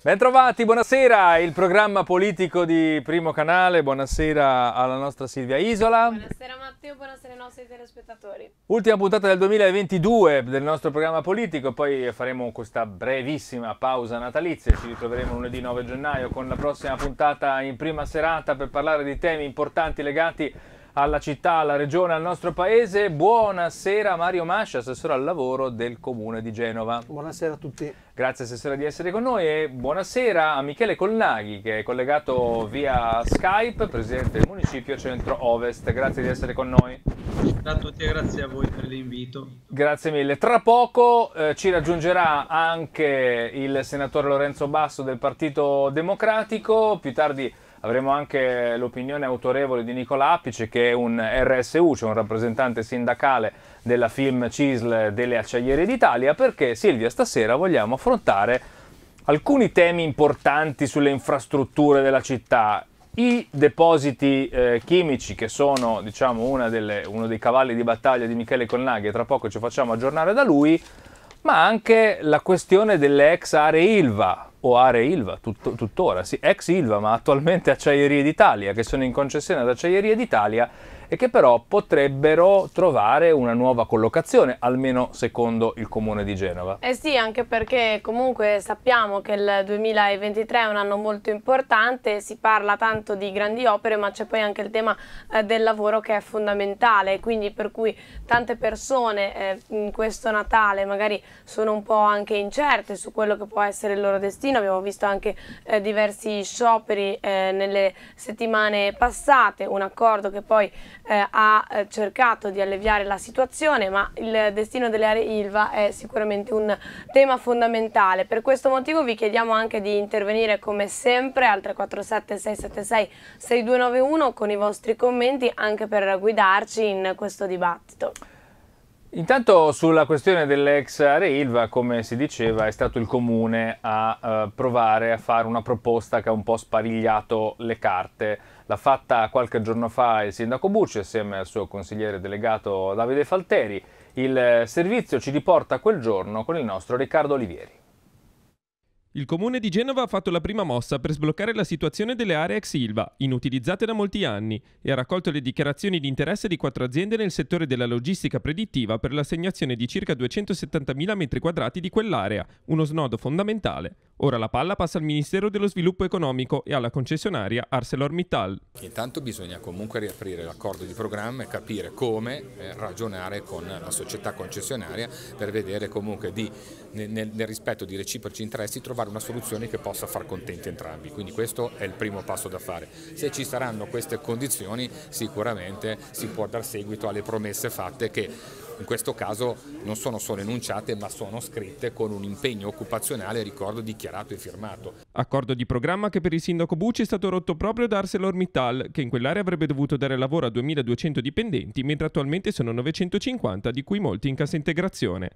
Bentrovati, buonasera, il programma politico di Primo Canale, buonasera alla nostra Silvia Isola. Buonasera Matteo, buonasera ai nostri telespettatori. Ultima puntata del 2022 del nostro programma politico, poi faremo questa brevissima pausa natalizia, ci ritroveremo lunedì 9 gennaio con la prossima puntata in prima serata per parlare di temi importanti legati alla città, alla regione, al nostro paese. Buonasera Mario Mascia, assessore al lavoro del Comune di Genova. Buonasera a tutti. Grazie assessore di essere con noi e buonasera a Michele Collaghi che è collegato via Skype, presidente del municipio Centro Ovest. Grazie di essere con noi. Ciao a tutti e grazie a voi per l'invito. Grazie mille. Tra poco eh, ci raggiungerà anche il senatore Lorenzo Basso del Partito Democratico, più tardi Avremo anche l'opinione autorevole di Nicola Apice che è un RSU, cioè un rappresentante sindacale della Film CISL delle Acciaierie d'Italia, perché Silvia stasera vogliamo affrontare alcuni temi importanti sulle infrastrutture della città. I depositi eh, chimici, che sono diciamo, delle, uno dei cavalli di battaglia di Michele Colnaghi, e tra poco ci facciamo aggiornare da lui, ma anche la questione delle ex aree Ilva, o aree Ilva, tut- tuttora, sì, ex Ilva ma attualmente Acciaierie d'Italia, che sono in concessione ad Acciaierie d'Italia e che però potrebbero trovare una nuova collocazione, almeno secondo il comune di Genova. Eh sì, anche perché comunque sappiamo che il 2023 è un anno molto importante, si parla tanto di grandi opere, ma c'è poi anche il tema eh, del lavoro che è fondamentale, quindi per cui tante persone eh, in questo Natale magari sono un po' anche incerte su quello che può essere il loro destino, abbiamo visto anche eh, diversi scioperi eh, nelle settimane passate, un accordo che poi eh, ha eh, cercato di alleviare la situazione, ma il destino delle aree ILVA è sicuramente un tema fondamentale. Per questo motivo vi chiediamo anche di intervenire come sempre al 347 676 6291 con i vostri commenti anche per guidarci in questo dibattito. Intanto sulla questione dell'ex area ILVA, come si diceva, è stato il comune a eh, provare a fare una proposta che ha un po' sparigliato le carte L'ha fatta qualche giorno fa il sindaco Bucci assieme al suo consigliere delegato Davide Falteri. Il eh, servizio ci riporta quel giorno con il nostro Riccardo Olivieri. Il comune di Genova ha fatto la prima mossa per sbloccare la situazione delle aree ex Silva, inutilizzate da molti anni, e ha raccolto le dichiarazioni di interesse di quattro aziende nel settore della logistica predittiva per l'assegnazione di circa 270.000 m2 di quell'area, uno snodo fondamentale. Ora la palla passa al Ministero dello Sviluppo Economico e alla concessionaria ArcelorMittal. Intanto bisogna comunque riaprire l'accordo di programma e capire come eh, ragionare con la società concessionaria per vedere comunque di, nel, nel rispetto di reciproci interessi, trovare una soluzione che possa far contenti entrambi. Quindi questo è il primo passo da fare. Se ci saranno queste condizioni sicuramente si può dar seguito alle promesse fatte che in questo caso non sono solo enunciate ma sono scritte con un impegno occupazionale, ricordo, dichiarato e firmato. Accordo di programma che per il sindaco Bucci è stato rotto proprio da ArcelorMittal, che in quell'area avrebbe dovuto dare lavoro a 2200 dipendenti, mentre attualmente sono 950, di cui molti in cassa integrazione.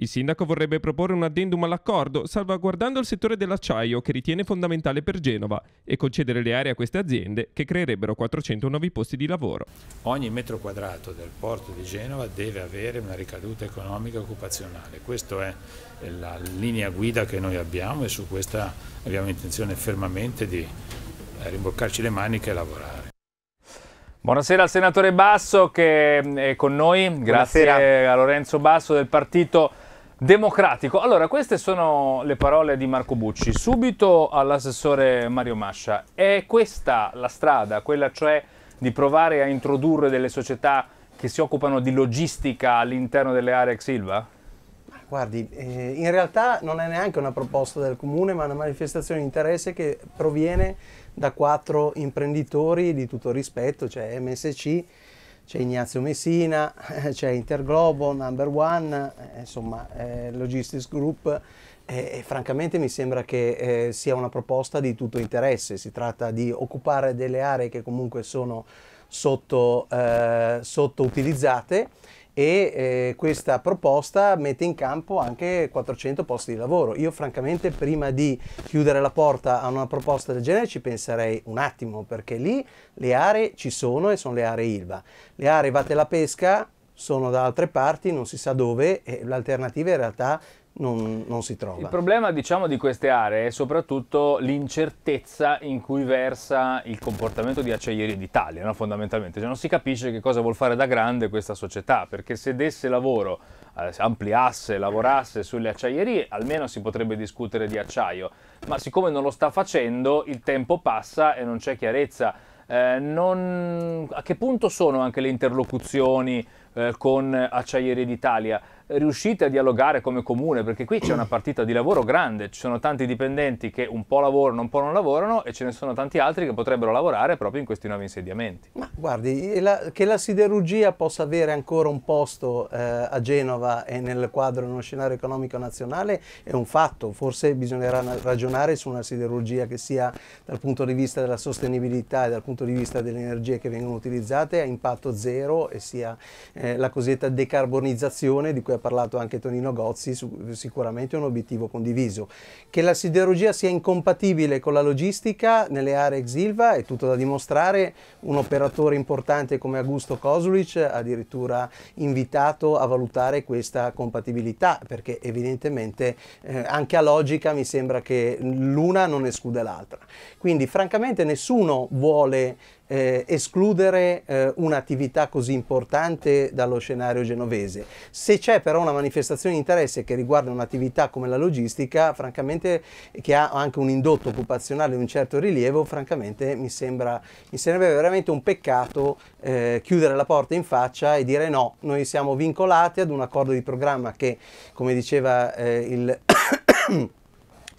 Il sindaco vorrebbe proporre un addendum all'accordo, salvaguardando il settore dell'acciaio che ritiene fondamentale per Genova e concedere le aree a queste aziende che creerebbero 400 nuovi posti di lavoro. Ogni metro quadrato del porto di Genova deve avere una ricaduta economica e occupazionale. Questa è la linea guida che noi abbiamo e su questa abbiamo intenzione fermamente di rimboccarci le maniche e lavorare. Buonasera al senatore Basso che è con noi, grazie Buonasera. a Lorenzo Basso del partito Democratico. Allora, queste sono le parole di Marco Bucci, subito all'assessore Mario Mascia. È questa la strada, quella cioè di provare a introdurre delle società che si occupano di logistica all'interno delle aree ex Silva? Guardi, eh, in realtà non è neanche una proposta del comune, ma una manifestazione di interesse che proviene da quattro imprenditori di tutto rispetto, cioè MSC, c'è Ignazio Messina, c'è Interglobo, Number One, eh, insomma eh, Logistics Group e, e, francamente mi sembra che eh, sia una proposta di tutto interesse, si tratta di occupare delle aree che comunque sono sottoutilizzate. Eh, sotto e eh, questa proposta mette in campo anche 400 posti di lavoro. Io francamente prima di chiudere la porta a una proposta del genere ci penserei un attimo perché lì le aree ci sono e sono le aree ILVA. Le aree Vate la Pesca sono da altre parti, non si sa dove e l'alternativa in realtà non, non, si trova. Il problema diciamo, di queste aree è soprattutto l'incertezza in cui versa il comportamento di Acciaierie d'Italia, no? fondamentalmente. Cioè, non si capisce che cosa vuol fare da grande questa società, perché se desse lavoro, eh, ampliasse, lavorasse sulle acciaierie, almeno si potrebbe discutere di acciaio, ma siccome non lo sta facendo, il tempo passa e non c'è chiarezza. Eh, non... A che punto sono anche le interlocuzioni eh, con Acciaiere d'Italia riuscite a dialogare come comune? Perché qui c'è una partita di lavoro grande, ci sono tanti dipendenti che un po' lavorano, un po' non lavorano e ce ne sono tanti altri che potrebbero lavorare proprio in questi nuovi insediamenti. Ma guardi, la, che la siderurgia possa avere ancora un posto eh, a Genova e nel quadro di uno scenario economico nazionale è un fatto, forse bisognerà ragionare su una siderurgia che sia dal punto di vista della sostenibilità e dal punto di vista delle energie che vengono utilizzate a impatto zero e sia eh, la cosiddetta decarbonizzazione di cui ha ha parlato anche Tonino Gozzi, su, sicuramente un obiettivo condiviso. Che la siderurgia sia incompatibile con la logistica nelle aree ex Ilva è tutto da dimostrare, un operatore importante come Augusto Kosulic addirittura invitato a valutare questa compatibilità, perché evidentemente eh, anche a logica mi sembra che l'una non esclude l'altra. Quindi francamente nessuno vuole eh, escludere eh, un'attività così importante dallo scenario genovese. Se c'è però una manifestazione di interesse che riguarda un'attività come la logistica, francamente, che ha anche un indotto occupazionale di un certo rilievo, francamente mi, sembra, mi sembrerebbe veramente un peccato eh, chiudere la porta in faccia e dire no, noi siamo vincolati ad un accordo di programma che, come diceva eh, il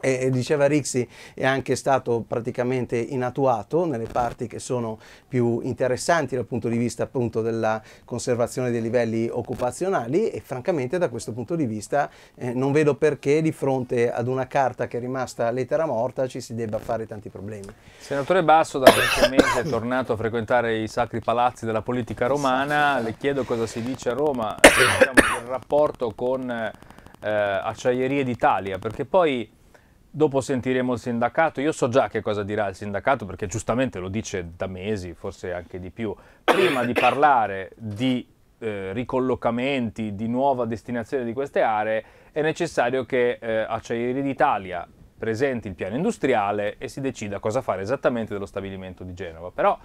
e diceva Rixi è anche stato praticamente inattuato nelle parti che sono più interessanti dal punto di vista appunto della conservazione dei livelli occupazionali e francamente da questo punto di vista eh, non vedo perché di fronte ad una carta che è rimasta lettera morta ci si debba fare tanti problemi. Senatore Basso da qualche mese è tornato a frequentare i sacri palazzi della politica romana, le chiedo cosa si dice a Roma, eh, diciamo, del rapporto con eh, eh Acciaierie d'Italia perché poi Dopo sentiremo il sindacato, io so già che cosa dirà il sindacato perché giustamente lo dice da mesi, forse anche di più. Prima di parlare di eh, ricollocamenti, di nuova destinazione di queste aree, è necessario che eh, Acciaieri d'Italia presenti il piano industriale e si decida cosa fare esattamente dello stabilimento di Genova. Però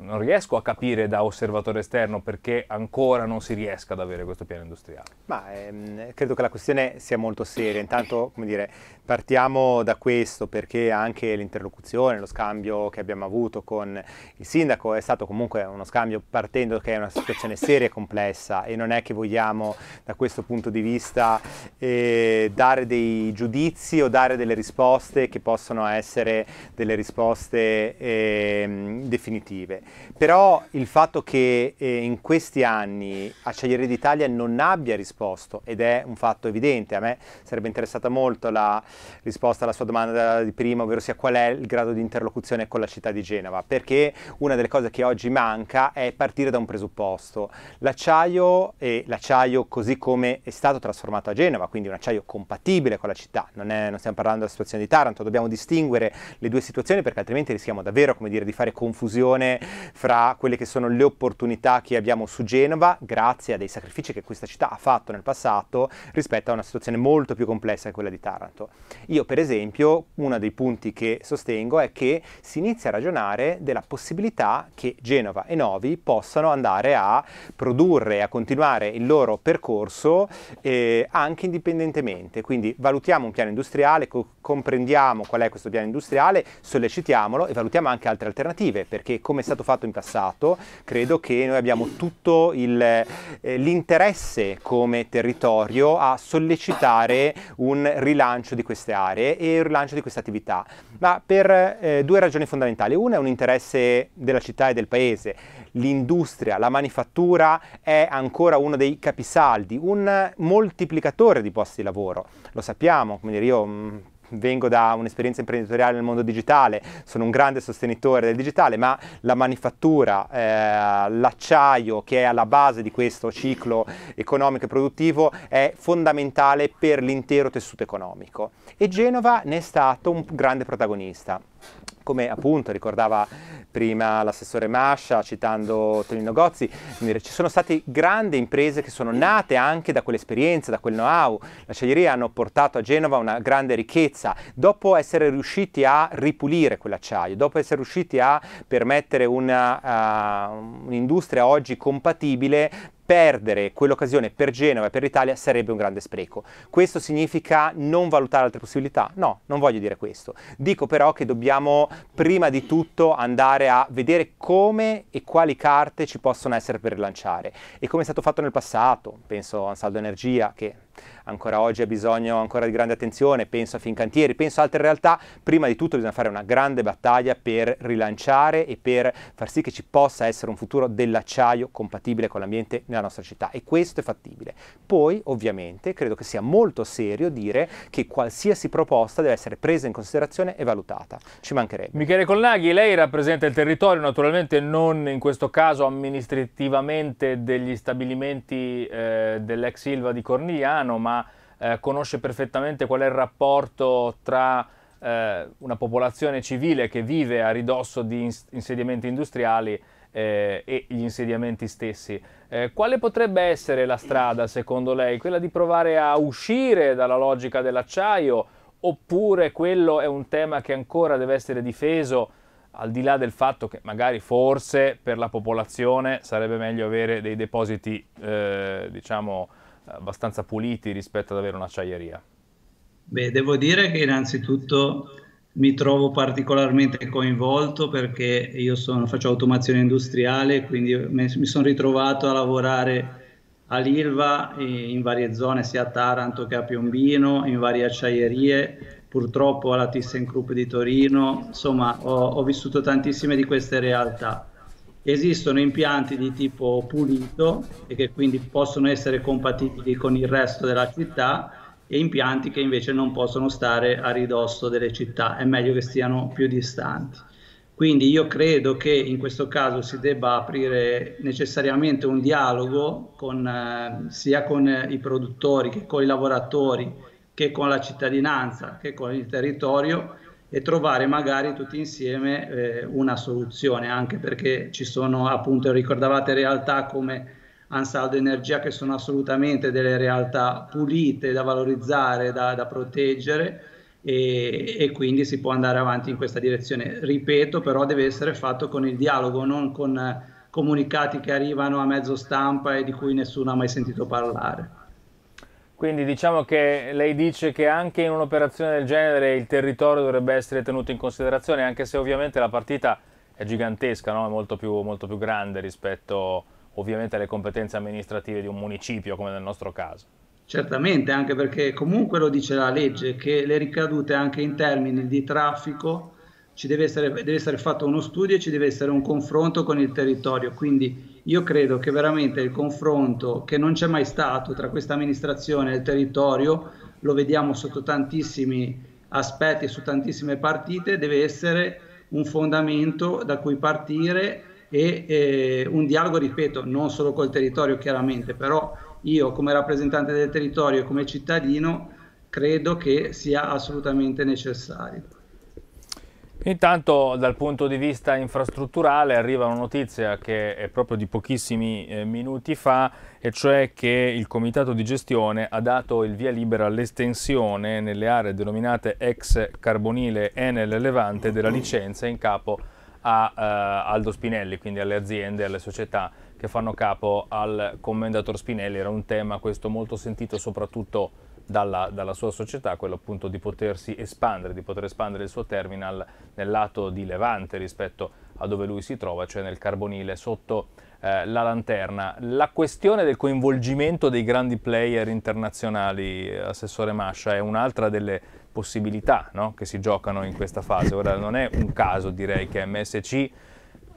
non riesco a capire da osservatore esterno perché ancora non si riesca ad avere questo piano industriale. Ma ehm, credo che la questione sia molto seria. Intanto, come dire, partiamo da questo perché anche l'interlocuzione, lo scambio che abbiamo avuto con il sindaco è stato comunque uno scambio partendo che è una situazione seria e complessa e non è che vogliamo da questo punto di vista eh, dare dei giudizi o dare delle risposte che possono essere delle risposte eh, definitive. Però il fatto che eh, in questi anni Acciaieri d'Italia non abbia risposto, ed è un fatto evidente, a me sarebbe interessata molto la risposta alla sua domanda di prima, ovvero sia qual è il grado di interlocuzione con la città di Genova, perché una delle cose che oggi manca è partire da un presupposto. L'acciaio, e l'acciaio così come è stato trasformato a Genova, quindi un acciaio compatibile con la città, non, è, non stiamo parlando della situazione di Taranto, dobbiamo distinguere le due situazioni perché altrimenti rischiamo davvero dire, di fare confusione fra quelle che sono le opportunità che abbiamo su Genova, grazie a dei sacrifici che questa città ha fatto nel passato rispetto a una situazione molto più complessa che quella di Taranto. Io per esempio uno dei punti che sostengo è che si inizia a ragionare della possibilità che Genova e Novi possano andare a produrre, a continuare il loro percorso eh, anche indipendentemente. Quindi valutiamo un piano industriale, co- comprendiamo qual è questo piano industriale, sollecitiamolo e valutiamo anche altre alternative, perché come è stato fatto in passato, credo che noi abbiamo tutto il, eh, l'interesse come territorio a sollecitare un rilancio di queste aree e un rilancio di queste attività, ma per eh, due ragioni fondamentali. Una è un interesse della città e del paese, l'industria, la manifattura è ancora uno dei capisaldi, un moltiplicatore di posti di lavoro, lo sappiamo, come dire, io vengo da un'esperienza imprenditoriale nel mondo digitale, sono un grande sostenitore del digitale, ma la manifattura, eh, l'acciaio che è alla base di questo ciclo economico e produttivo è fondamentale per l'intero tessuto economico e Genova ne è stato un grande protagonista come appunto ricordava prima l'assessore Mascia citando Tonino Gozzi, ci sono state grandi imprese che sono nate anche da quell'esperienza, da quel know-how. La acciaieria hanno portato a Genova una grande ricchezza, dopo essere riusciti a ripulire quell'acciaio, dopo essere riusciti a permettere eh, un'industria uh, oggi compatibile perdere quell'occasione per Genova e per l'Italia sarebbe un grande spreco. Questo significa non valutare altre possibilità? No, non voglio dire questo. Dico però che dobbiamo prima di tutto andare a vedere come e quali carte ci possono essere per rilanciare e come è stato fatto nel passato, penso a Ansaldo Energia che Ancora oggi ha bisogno ancora di grande attenzione, penso a Fincantieri, penso a altre realtà. Prima di tutto bisogna fare una grande battaglia per rilanciare e per far sì che ci possa essere un futuro dell'acciaio compatibile con l'ambiente nella nostra città e questo è fattibile. Poi ovviamente credo che sia molto serio dire che qualsiasi proposta deve essere presa in considerazione e valutata, ci mancherebbe. Michele Colnaghi, lei rappresenta il territorio, naturalmente non in questo caso amministrativamente degli stabilimenti eh, dell'ex Silva di Cornigliano, italiano, ma eh, conosce perfettamente qual è il rapporto tra eh, una popolazione civile che vive a ridosso di ins- insediamenti industriali eh, e gli insediamenti stessi. Eh, quale potrebbe essere la strada, secondo lei? Quella di provare a uscire dalla logica dell'acciaio oppure quello è un tema che ancora deve essere difeso, al di là del fatto che magari forse per la popolazione sarebbe meglio avere dei depositi, eh, diciamo, abbastanza puliti rispetto ad avere un'acciaieria? Beh, devo dire che innanzitutto mi trovo particolarmente coinvolto perché io sono, faccio automazione industriale, quindi mi sono ritrovato a lavorare all'Ilva eh, in varie zone, sia a Taranto che a Piombino, in varie acciaierie, purtroppo alla ThyssenKrupp di Torino, insomma ho, ho vissuto tantissime di queste realtà. Esistono impianti di tipo pulito e che quindi possono essere compatibili con il resto della città e impianti che invece non possono stare a ridosso delle città, è meglio che stiano più distanti. Quindi io credo che in questo caso si debba aprire necessariamente un dialogo con, eh, sia con i produttori che con i lavoratori che con la cittadinanza che con il territorio e trovare magari tutti insieme eh, una soluzione, anche perché ci sono appunto, ricordavate, realtà come Ansaldo Energia che sono assolutamente delle realtà pulite da valorizzare, da, da proteggere e, e, quindi si può andare avanti in questa direzione. Ripeto, però deve essere fatto con il dialogo, non con comunicati che arrivano a mezzo stampa e di cui nessuno ha mai sentito parlare. Quindi diciamo che lei dice che anche in un'operazione del genere il territorio dovrebbe essere tenuto in considerazione, anche se ovviamente la partita è gigantesca, no? è molto più, molto più grande rispetto ovviamente alle competenze amministrative di un municipio, come nel nostro caso. Certamente, anche perché comunque lo dice la legge, che le ricadute anche in termini di traffico, ci deve essere, deve essere fatto uno studio e ci deve essere un confronto con il territorio, quindi io credo che veramente il confronto che non c'è mai stato tra questa amministrazione e il territorio, lo vediamo sotto tantissimi aspetti, e su tantissime partite, deve essere un fondamento da cui partire e eh, un dialogo, ripeto, non solo col territorio chiaramente, però io come rappresentante del territorio e come cittadino credo che sia assolutamente necessario. Intanto dal punto di vista infrastrutturale arriva una notizia che è proprio di pochissimi eh, minuti fa e cioè che il comitato di gestione ha dato il via libera all'estensione nelle aree denominate ex carbonile Enel Levante della licenza in capo a eh, Aldo Spinelli, quindi alle aziende e alle società che fanno capo al commendator Spinelli. Era un tema questo molto sentito soprattutto dalla, dalla, sua società, quello appunto di potersi espandere, di poter espandere il suo terminal nel lato di Levante rispetto a dove lui si trova, cioè nel Carbonile sotto eh, la lanterna. La questione del coinvolgimento dei grandi player internazionali, eh, Assessore Mascia, è un'altra delle possibilità no? che si giocano in questa fase. Ora non è un caso direi che MSC,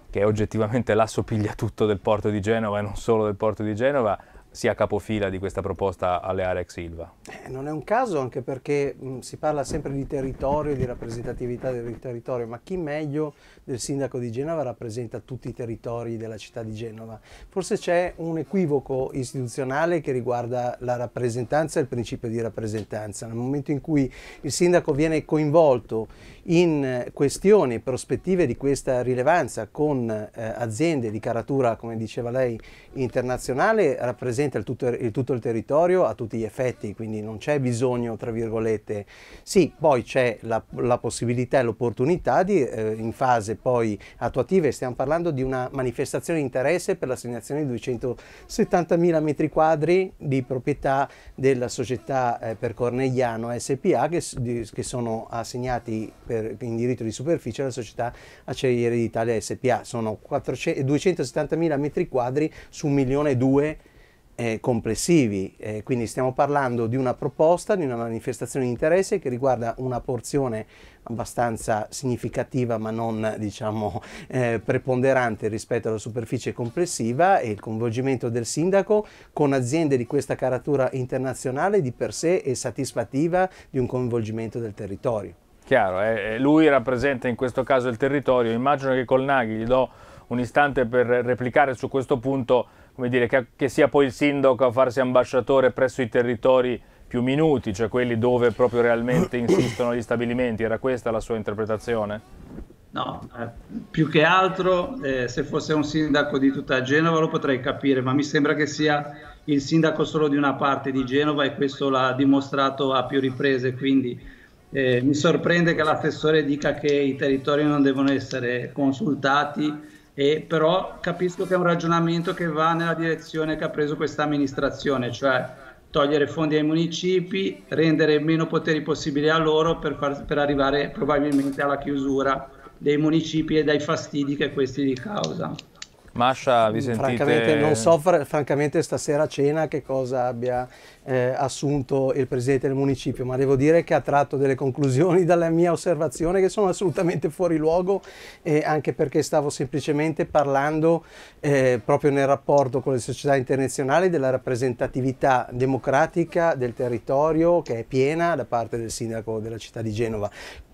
che è oggettivamente l'asso tutto del porto di Genova e non solo del porto di Genova, sia capofila di questa proposta alle Arex Silva? Eh, non è un caso anche perché mh, si parla sempre di territorio, di rappresentatività del territorio, ma chi meglio del sindaco di Genova rappresenta tutti i territori della città di Genova. Forse c'è un equivoco istituzionale che riguarda la rappresentanza e il principio di rappresentanza. Nel momento in cui il sindaco viene coinvolto in eh, questioni e prospettive di questa rilevanza con eh, aziende di caratura, come diceva lei, internazionale, rappresenta il tutto, il tutto il territorio a tutti gli effetti, quindi non c'è bisogno, tra virgolette, sì, poi c'è la, la possibilità e l'opportunità di, eh, in fase poi attuative, stiamo parlando di una manifestazione di interesse per l'assegnazione di 270.000 metri quadri di proprietà della società eh, per Cornegliano SPA che, di, che sono assegnati per, in diritto di superficie alla società Acciaiere d'Italia SPA. Sono 270.000 metri quadri su 1.200.000 eh, complessivi, eh, quindi stiamo parlando di una proposta, di una manifestazione di interesse che riguarda una porzione abbastanza significativa ma non diciamo eh, preponderante rispetto alla superficie complessiva e il coinvolgimento del sindaco con aziende di questa caratura internazionale di per sé è satisfattiva di un coinvolgimento del territorio. Chiaro, eh, eh, lui rappresenta in questo caso il territorio, immagino che col Naghi gli do un istante per replicare su questo punto, come dire, che, che sia poi il sindaco a farsi ambasciatore presso i territori più minuti, cioè quelli dove proprio realmente insistono gli stabilimenti, era questa la sua interpretazione? No, eh, più che altro eh, se fosse un sindaco di tutta Genova lo potrei capire, ma mi sembra che sia il sindaco solo di una parte di Genova e questo l'ha dimostrato a più riprese, quindi eh, mi sorprende che l'assessore dica che i territori non devono essere consultati, e, però capisco che è un ragionamento che va nella direzione che ha preso questa amministrazione, cioè togliere fondi ai municipi, rendere meno poteri possibili a loro per, far, per arrivare probabilmente alla chiusura dei municipi e dai fastidi che questi li causano. Masha, vi sentite? Francamente, non so, fr francamente stasera a cena che cosa abbia eh, assunto il presidente del municipio, ma devo dire che ha tratto delle conclusioni dalla mia osservazione che sono assolutamente fuori luogo, eh, anche perché stavo semplicemente parlando eh, proprio nel rapporto con le società internazionali della rappresentatività democratica del territorio che è piena da parte del sindaco della città di Genova.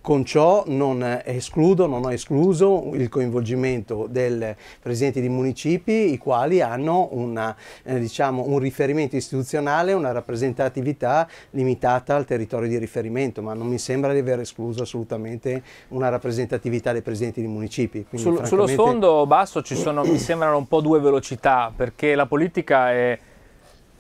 Con ciò non escludo, non ho escluso il coinvolgimento del Presidente di municipi, i quali hanno una, eh, diciamo, un riferimento istituzionale, una rappresentatività limitata al territorio di riferimento, ma non mi sembra di aver escluso assolutamente una rappresentatività dei Presidenti di municipi. Quindi, Sul, francamente... Sullo sfondo basso ci sono, mi sembrano un po' due velocità, perché la politica è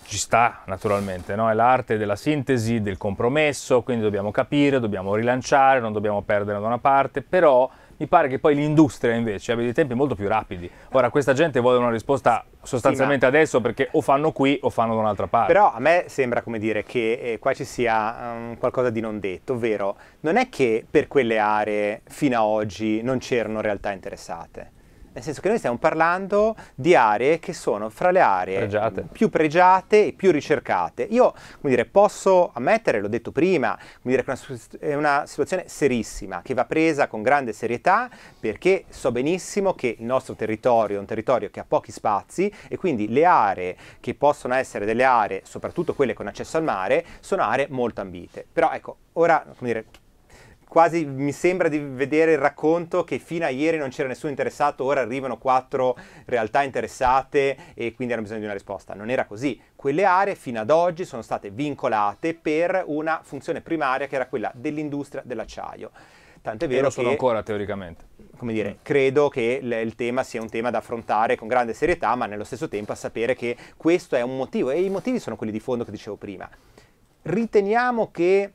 ci sta naturalmente, no? è l'arte della sintesi, del compromesso, quindi dobbiamo capire, dobbiamo rilanciare, non dobbiamo perdere da una parte, però mi pare che poi l'industria invece abbia dei tempi molto più rapidi. Ora questa gente vuole una risposta sostanzialmente sì, ma... adesso perché o fanno qui o fanno da un'altra parte. Però a me sembra come dire che eh, qua ci sia um, qualcosa di non detto, ovvero non è che per quelle aree fino ad oggi non c'erano realtà interessate nel senso che noi stiamo parlando di aree che sono fra le aree pregiate. più pregiate e più ricercate. Io dire, posso ammettere, l'ho detto prima, dire, che una, è una situazione serissima che va presa con grande serietà perché so benissimo che il nostro territorio è un territorio che ha pochi spazi e quindi le aree che possono essere delle aree, soprattutto quelle con accesso al mare, sono aree molto ambite. Però ecco, ora, come dire, quasi mi sembra di vedere il racconto che fino a ieri non c'era nessuno interessato, ora arrivano quattro realtà interessate e quindi hanno bisogno di una risposta. Non era così. Quelle aree fino ad oggi sono state vincolate per una funzione primaria che era quella dell'industria dell'acciaio. Tant'è vero e lo sono che, ancora teoricamente. Come dire, mm. credo che l- il tema sia un tema da affrontare con grande serietà, ma nello stesso tempo a sapere che questo è un motivo e i motivi sono quelli di fondo che dicevo prima. Riteniamo che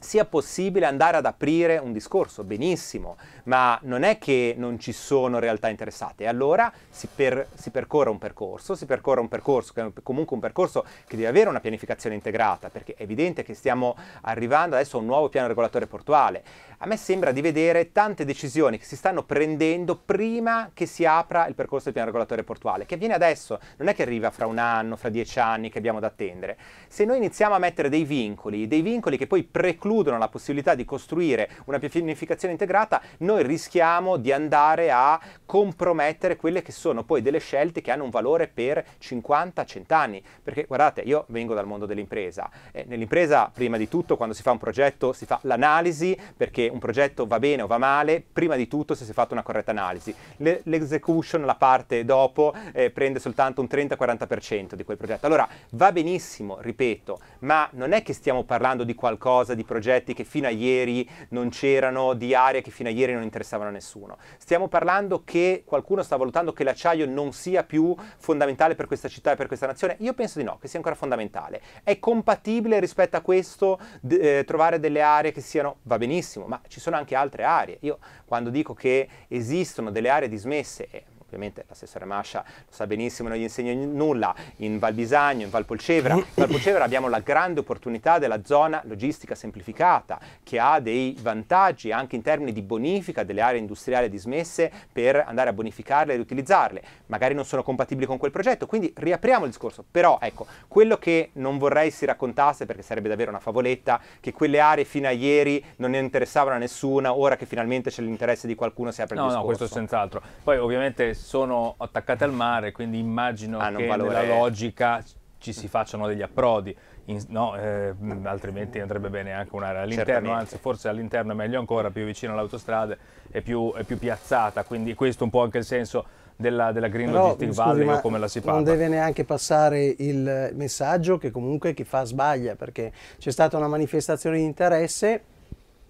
sia possibile andare ad aprire un discorso, benissimo, ma non è che non ci sono realtà interessate. E allora si, per, si percorre un percorso, si percorre un percorso che è comunque un percorso che deve avere una pianificazione integrata, perché è evidente che stiamo arrivando adesso a un nuovo piano regolatore portuale. A me sembra di vedere tante decisioni che si stanno prendendo prima che si apra il percorso del piano regolatore portuale, che avviene adesso, non è che arriva fra un anno, fra dieci anni che abbiamo da attendere. Se noi iniziamo a mettere dei vincoli, dei vincoli che poi precludono la possibilità di costruire una pianificazione integrata, noi noi rischiamo di andare a compromettere quelle che sono poi delle scelte che hanno un valore per 50-100 anni. Perché guardate, io vengo dal mondo dell'impresa. Eh, nell'impresa, prima di tutto, quando si fa un progetto, si fa l'analisi, perché un progetto va bene o va male, prima di tutto se si è fatta una corretta analisi. Le, l'execution, la parte dopo, eh, prende soltanto un 30-40% di quel progetto. Allora, va benissimo, ripeto, ma non è che stiamo parlando di qualcosa, di progetti che fino a ieri non c'erano, di aree che fino a ieri non non interessavano a nessuno. Stiamo parlando che qualcuno sta valutando che l'acciaio non sia più fondamentale per questa città e per questa nazione? Io penso di no, che sia ancora fondamentale. È compatibile rispetto a questo eh, trovare delle aree che siano, va benissimo, ma ci sono anche altre aree. Io quando dico che esistono delle aree dismesse, eh, ovviamente l'assessore Mascia lo sa benissimo, non gli insegna nulla, in Val Bisagno, in Val Polcevera. In Val Polcevera abbiamo la grande opportunità della zona logistica semplificata, che ha dei vantaggi anche in termini di bonifica delle aree industriali dismesse per andare a bonificarle e riutilizzarle. Magari non sono compatibili con quel progetto, quindi riapriamo il discorso. Però ecco, quello che non vorrei si raccontasse, perché sarebbe davvero una favoletta, che quelle aree fino a ieri non ne interessavano a nessuna, ora che finalmente c'è l'interesse di qualcuno si apre no, il discorso. No, no, questo senz'altro. Poi ovviamente sono attaccate al mare, quindi immagino Hanno che valore... nella logica ci si facciano degli approdi. In, no, eh, altrimenti andrebbe bene anche un'area all'interno, anzi forse all'interno è meglio ancora, più vicino all'autostrada è più, più, piazzata, quindi questo è un po' anche il senso della, della Green Però, Logistic scusi, Valley o come la si parla. Non deve neanche passare il messaggio che comunque chi fa sbaglia, perché c'è stata una manifestazione di interesse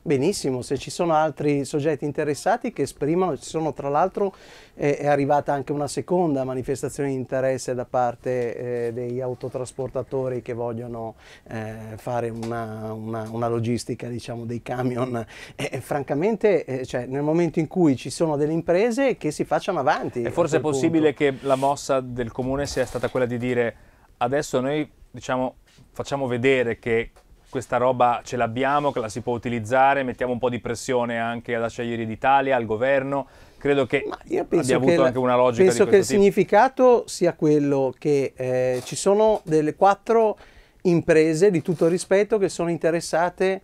Benissimo, se ci sono altri soggetti interessati che esprimono, ci sono tra l'altro eh, è arrivata anche una seconda manifestazione di interesse da parte eh, degli autotrasportatori che vogliono eh, fare una, una, una, logistica diciamo, dei camion. francamente eh, cioè, nel momento in cui ci sono delle imprese che si facciano avanti. E forse è possibile punto. che la mossa del comune sia stata quella di dire adesso noi diciamo, facciamo vedere che questa roba ce l'abbiamo, che la si può utilizzare, mettiamo un po' di pressione anche ad Acciaieri d'Italia, al governo. Credo che abbia avuto che anche una logica. Penso che il tipo. significato sia quello che eh, ci sono delle quattro imprese di tutto rispetto che sono interessate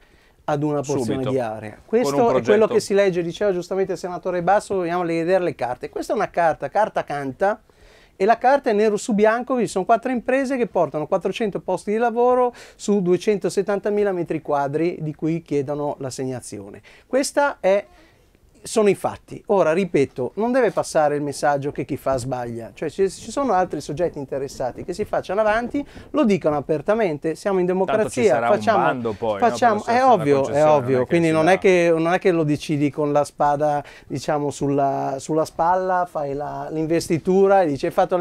ad una porzione Subito, di area. Questo è quello che si legge, diceva giustamente il senatore Basso, vogliamo vedere le carte. Questa è una carta, carta canta, e la carta è nero su bianco, quindi sono quattro imprese che portano 400 posti di lavoro su 270.000 metri quadri di cui chiedono l'assegnazione. Questa è sono i fatti. Ora, ripeto, non deve passare il messaggio che chi fa sbaglia, cioè se ci sono altri soggetti interessati che si facciano avanti, lo dicano apertamente, siamo in democrazia, facciamo, poi, facciamo no? è ovvio, è ovvio, non quindi non è, che, non è, che, lo decidi con la spada, diciamo, sulla, sulla spalla, fai l'investitura e dici hai fatto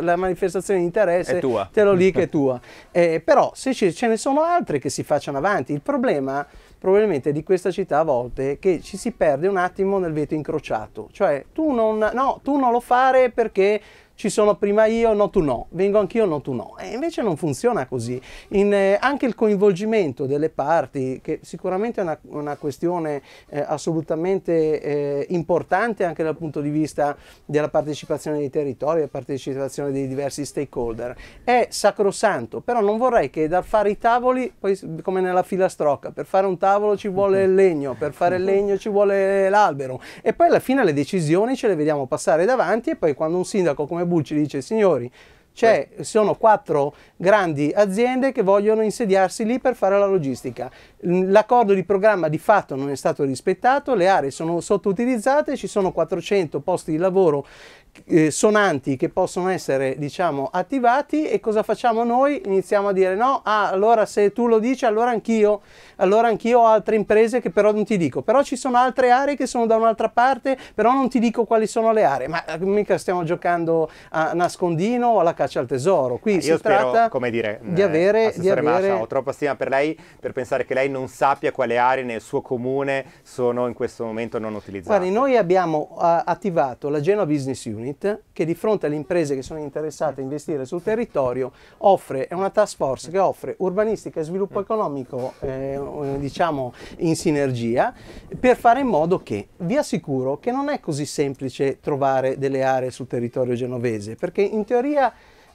la manifestazione di interesse, è tua. te lo che è tua. Eh, però se ce, ce ne sono altri che si facciano avanti, il problema è probabilmente di questa città a volte che ci si perde un attimo nel veto incrociato, cioè tu non, no, tu non lo fare perché ci sono prima io, no tu no, vengo anch'io, no tu no. E invece non funziona così. In, eh, anche il coinvolgimento delle parti, che sicuramente è una, una questione eh, assolutamente eh, importante anche dal punto di vista della partecipazione dei territori, della partecipazione dei diversi stakeholder, è sacrosanto, però non vorrei che da fare i tavoli, poi come nella filastrocca, per fare un tavolo ci vuole il legno, per fare il legno ci vuole l'albero e poi alla fine le decisioni ce le vediamo passare davanti e poi quando un sindaco come come Bucci dice, signori, c'è, sono quattro grandi aziende che vogliono insediarsi lì per fare la logistica. L'accordo di programma di fatto non è stato rispettato, le aree sono sottoutilizzate, ci sono 400 posti di lavoro eh, sonanti che possono essere diciamo attivati e cosa facciamo noi? Iniziamo a dire no, ah, allora se tu lo dici allora anch'io, allora anch'io ho altre imprese che però non ti dico, però ci sono altre aree che sono da un'altra parte, però non ti dico quali sono le aree, ma eh, mica stiamo giocando a nascondino o alla caccia al tesoro, qui ah, si spero, tratta come dire, di eh, avere... Di avere... Massa, ho troppa stima per lei per pensare che lei non sappia quale aree nel suo comune sono in questo momento non utilizzate. Guardi, noi abbiamo uh, attivato la Genoa Business Union unit che di fronte alle imprese che sono interessate a investire sul territorio offre, è una task force che offre urbanistica e sviluppo economico eh, eh, diciamo in sinergia per fare in modo che vi assicuro che non è così semplice trovare delle aree sul territorio genovese perché in teoria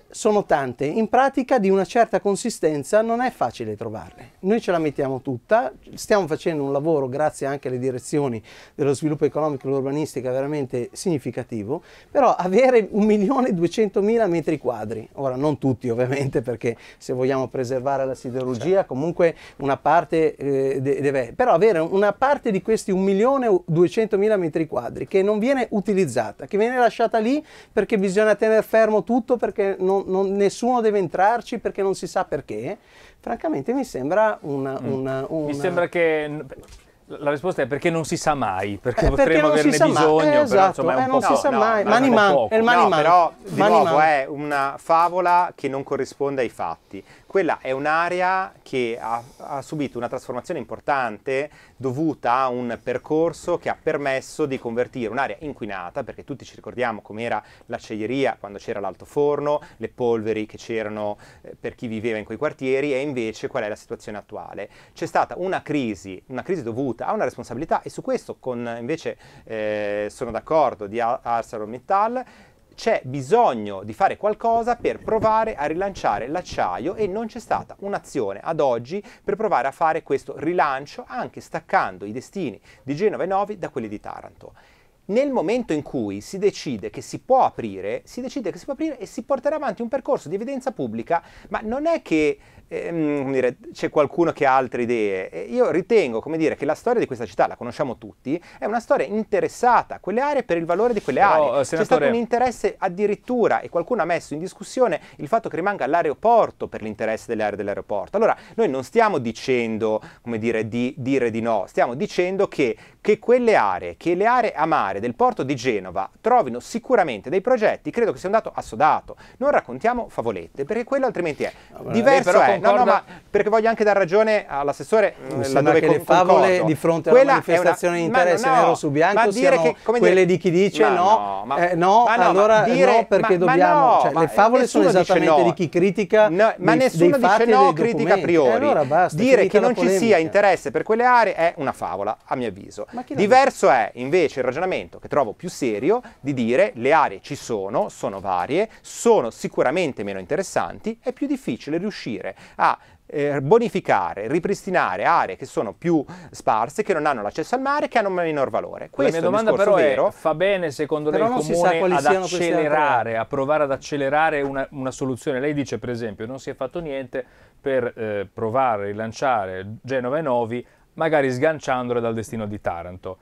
sono tante, in pratica di una certa consistenza non è facile trovarle. Noi ce la mettiamo tutta, stiamo facendo un lavoro grazie anche alle direzioni dello sviluppo economico e urbanistica veramente significativo, però avere 1.200.000 metri quadri, ora non tutti ovviamente perché se vogliamo preservare la siderurgia certo. comunque una parte eh, deve, però avere una parte di questi 1.200.000 metri quadri che non viene utilizzata, che viene lasciata lì perché bisogna tenere fermo tutto perché non non, non, nessuno deve entrarci perché non si sa perché, francamente mi sembra una... Mm. una, una... Mi sembra che... La risposta è perché non si sa mai, perché eh, potremmo averne bisogno, eh, esatto. però non si sa mai, esatto. eh, no, è il eh, Maniman. No, però di Maniman. nuovo è eh, una favola che non corrisponde ai fatti quella è un'area che ha, ha, subito una trasformazione importante dovuta a un percorso che ha permesso di convertire un'area inquinata, perché tutti ci ricordiamo com'era l'acciaieria quando c'era l'alto forno, le polveri che c'erano eh, per chi viveva in quei quartieri e invece qual è la situazione attuale. C'è stata una crisi, una crisi dovuta a una responsabilità e su questo con, invece eh, sono d'accordo di ArcelorMittal c'è bisogno di fare qualcosa per provare a rilanciare l'acciaio e non c'è stata un'azione ad oggi per provare a fare questo rilancio anche staccando i destini di Genova e Novi da quelli di Taranto. Nel momento in cui si decide che si può aprire, si decide che si può aprire e si porterà avanti un percorso di evidenza pubblica, ma non è che eh, c'è qualcuno che ha altre idee. E io ritengo come dire, che la storia di questa città, la conosciamo tutti, è una storia interessata a quelle aree per il valore di quelle Però, aree. Senatore... Eh, c'è stato un interesse addirittura e qualcuno ha messo in discussione il fatto che rimanga l'aeroporto per l'interesse delle aree dell'aeroporto. Allora noi non stiamo dicendo come dire, di dire di no, stiamo dicendo che che quelle aree, che le aree a mare del porto di Genova trovino sicuramente dei progetti, credo che sia un dato assodato. Non raccontiamo favolette, perché quello altrimenti è no, diverso. è. Concorda... No, no, perché voglio anche dare ragione all'assessore eh, laddove con, le favole concordo. di fronte alla Quella manifestazione di una... interesse nero su bianco siano che, dire... quelle di chi dice no, ma, eh, no, ma allora dire... no perché ma, dobbiamo... Cioè, ma cioè, le favole sono esattamente di chi critica no, Ma nessuno dei dice no, critica a priori. Eh, allora basta, dire che non ci sia interesse per quelle aree è una favola, a mio avviso. Diverso è invece il ragionamento che trovo più serio di dire le aree ci sono, sono varie, sono sicuramente meno interessanti, è più difficile riuscire a eh, bonificare, ripristinare aree che sono più sparse, che non hanno l'accesso al mare, che hanno un minor valore. Questa La mia domanda però vero, è, fa bene secondo lei il Comune ad accelerare, a provare ad accelerare una, una, soluzione? Lei dice per esempio non si è fatto niente per eh, provare a rilanciare Genova e Novi magari sganciandola dal destino di Taranto.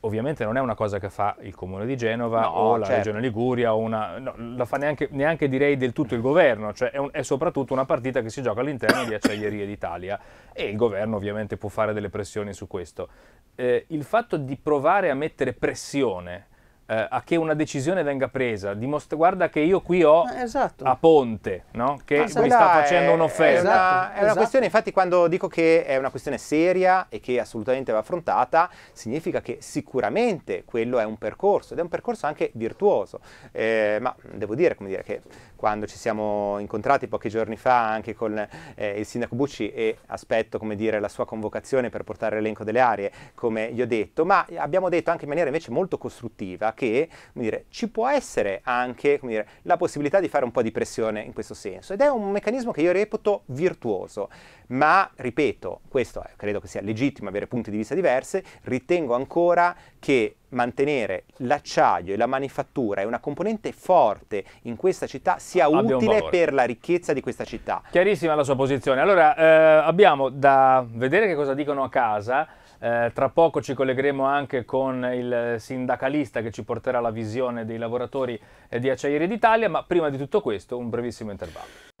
Ovviamente non è una cosa che fa il Comune di Genova no, o la certo. Regione Liguria, o una, no, la fa neanche, neanche, direi del tutto il governo, cioè è, un, è soprattutto una partita che si gioca all'interno di Acciaierie d'Italia e il governo ovviamente può fare delle pressioni su questo. Eh, il fatto di provare a mettere pressione eh, a che una decisione venga presa. Dimostra, guarda che io qui ho eh, esatto. a Ponte, no? che ah, mi sta facendo un'offerta. È, una, esatto, è esatto. questione, infatti quando dico che è una questione seria e che assolutamente va affrontata, significa che sicuramente quello è un percorso ed è un percorso anche virtuoso. Eh, ma devo dire, come dire, che quando ci siamo incontrati pochi giorni fa anche con eh, il sindaco Bucci e aspetto dire, la sua convocazione per portare l'elenco delle aree, come gli ho detto, ma abbiamo detto anche in maniera invece molto costruttiva che dire, ci può essere anche dire, la possibilità di fare un po' di pressione in questo senso ed è un meccanismo che io reputo virtuoso, ma ripeto, questo eh, credo che sia legittimo avere punti di vista diversi, ritengo ancora che mantenere l'acciaio e la manifattura e una componente forte in questa città sia Abbia utile per la ricchezza di questa città. Chiarissima la sua posizione. Allora eh, abbiamo da vedere che cosa dicono a casa. Eh, tra poco ci collegheremo anche con il sindacalista che ci porterà la visione dei lavoratori eh, di Acciaieri d'Italia, ma prima di tutto questo un brevissimo intervallo.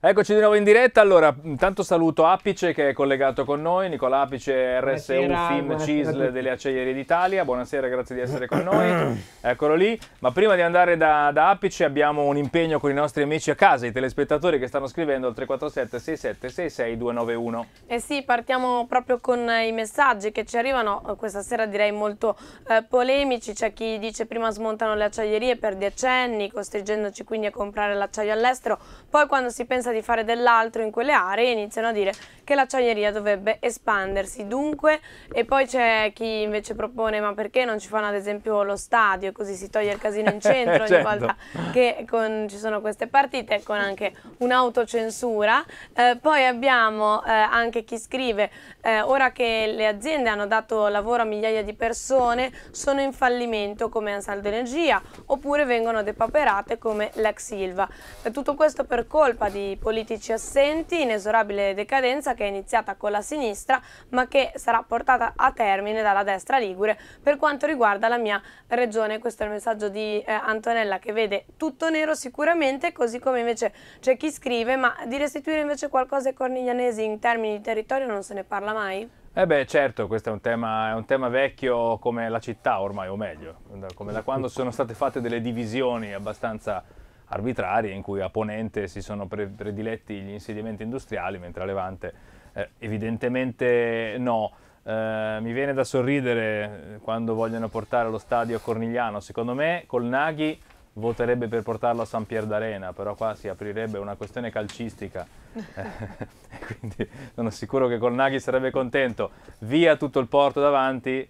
Eccoci di nuovo in diretta, allora intanto saluto Apice che è collegato con noi, Nicola Apice RSU Film FIM CISL delle Acciaierie d'Italia, buonasera, grazie di essere con noi, eccolo lì, ma prima di andare da, da, Apice abbiamo un impegno con i nostri amici a casa, i telespettatori che stanno scrivendo al 347 6766 291. Eh sì, partiamo proprio con eh, i messaggi che ci arrivano eh, questa sera direi molto eh, polemici, c'è chi dice prima smontano le acciaierie per decenni costringendoci quindi a comprare l'acciaio all'estero, poi quando si pensa di fare dell'altro in quelle aree e iniziano a dire che l'acciaieria dovrebbe espandersi. Dunque, e poi c'è chi invece propone ma perché non ci fanno ad esempio lo stadio, così si toglie il casino in centro ogni certo. volta che con, ci sono queste partite, con anche un'autocensura. Eh, poi abbiamo eh, anche chi scrive, eh, ora che le aziende hanno dato lavoro a migliaia di persone, sono in fallimento come Ansaldo Energia, oppure vengono depaperate come l'ex Silva. Eh, tutto questo per colpa di politici assenti, inesorabile decadenza che è iniziata con la sinistra ma che sarà portata a termine dalla destra Ligure per quanto riguarda la mia regione. Questo è il messaggio di eh, Antonella che vede tutto nero sicuramente, così come invece c'è chi scrive, ma di restituire invece qualcosa ai corniglianesi in termini di territorio non se ne parla mai? Eh beh certo, questo è un, tema, è un, tema, vecchio come la città ormai, o meglio, come da quando sono state fatte delle divisioni abbastanza arbitrarie in cui a Ponente si sono pre prediletti gli insediamenti industriali, mentre a Levante eh, evidentemente no. Eh, mi viene da sorridere eh, quando vogliono portare lo stadio a Cornigliano, secondo me col Naghi voterebbe per portarlo a San Pier d'Arena, però qua si aprirebbe una questione calcistica. Eh, quindi sono sicuro che col Naghi sarebbe contento. Via tutto il porto davanti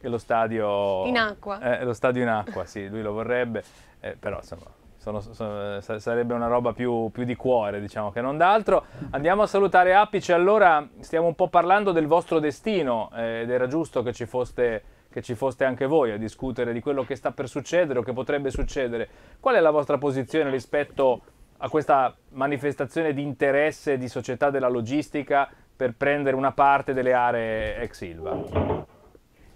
e lo stadio in acqua. Eh, lo stadio in acqua, sì, lui lo vorrebbe, eh, però insomma sono, sono, eh, sarebbe una roba più, più, di cuore, diciamo che non d'altro. Andiamo a salutare Apice, allora stiamo un po' parlando del vostro destino eh, ed era giusto che ci, foste, che ci foste anche voi a discutere di quello che sta per succedere o che potrebbe succedere. Qual è la vostra posizione rispetto a questa manifestazione di interesse di società della logistica per prendere una parte delle aree ex Silva?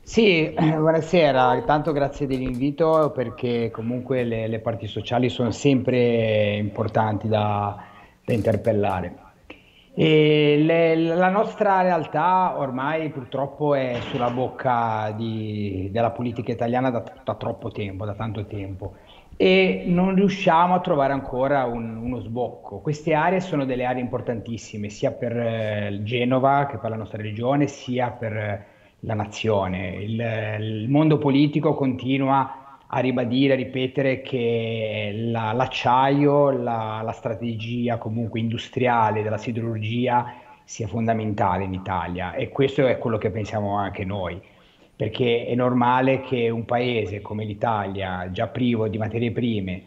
Sì, eh, buonasera, tanto grazie dell'invito perché comunque le, le parti sociali sono sempre importanti da, da interpellare. Le, la nostra realtà ormai purtroppo è sulla bocca di, della politica italiana da, da, troppo tempo, da tanto tempo e non riusciamo a trovare ancora un, uno sbocco. Queste aree sono delle aree importantissime sia per eh, Genova che per la nostra regione sia per la nazione. Il, il, mondo politico continua a ribadire, a ripetere che la, l'acciaio, la, la, strategia comunque industriale della siderurgia sia fondamentale in Italia e questo è quello che pensiamo anche noi, perché è normale che un paese come l'Italia, già privo di materie prime,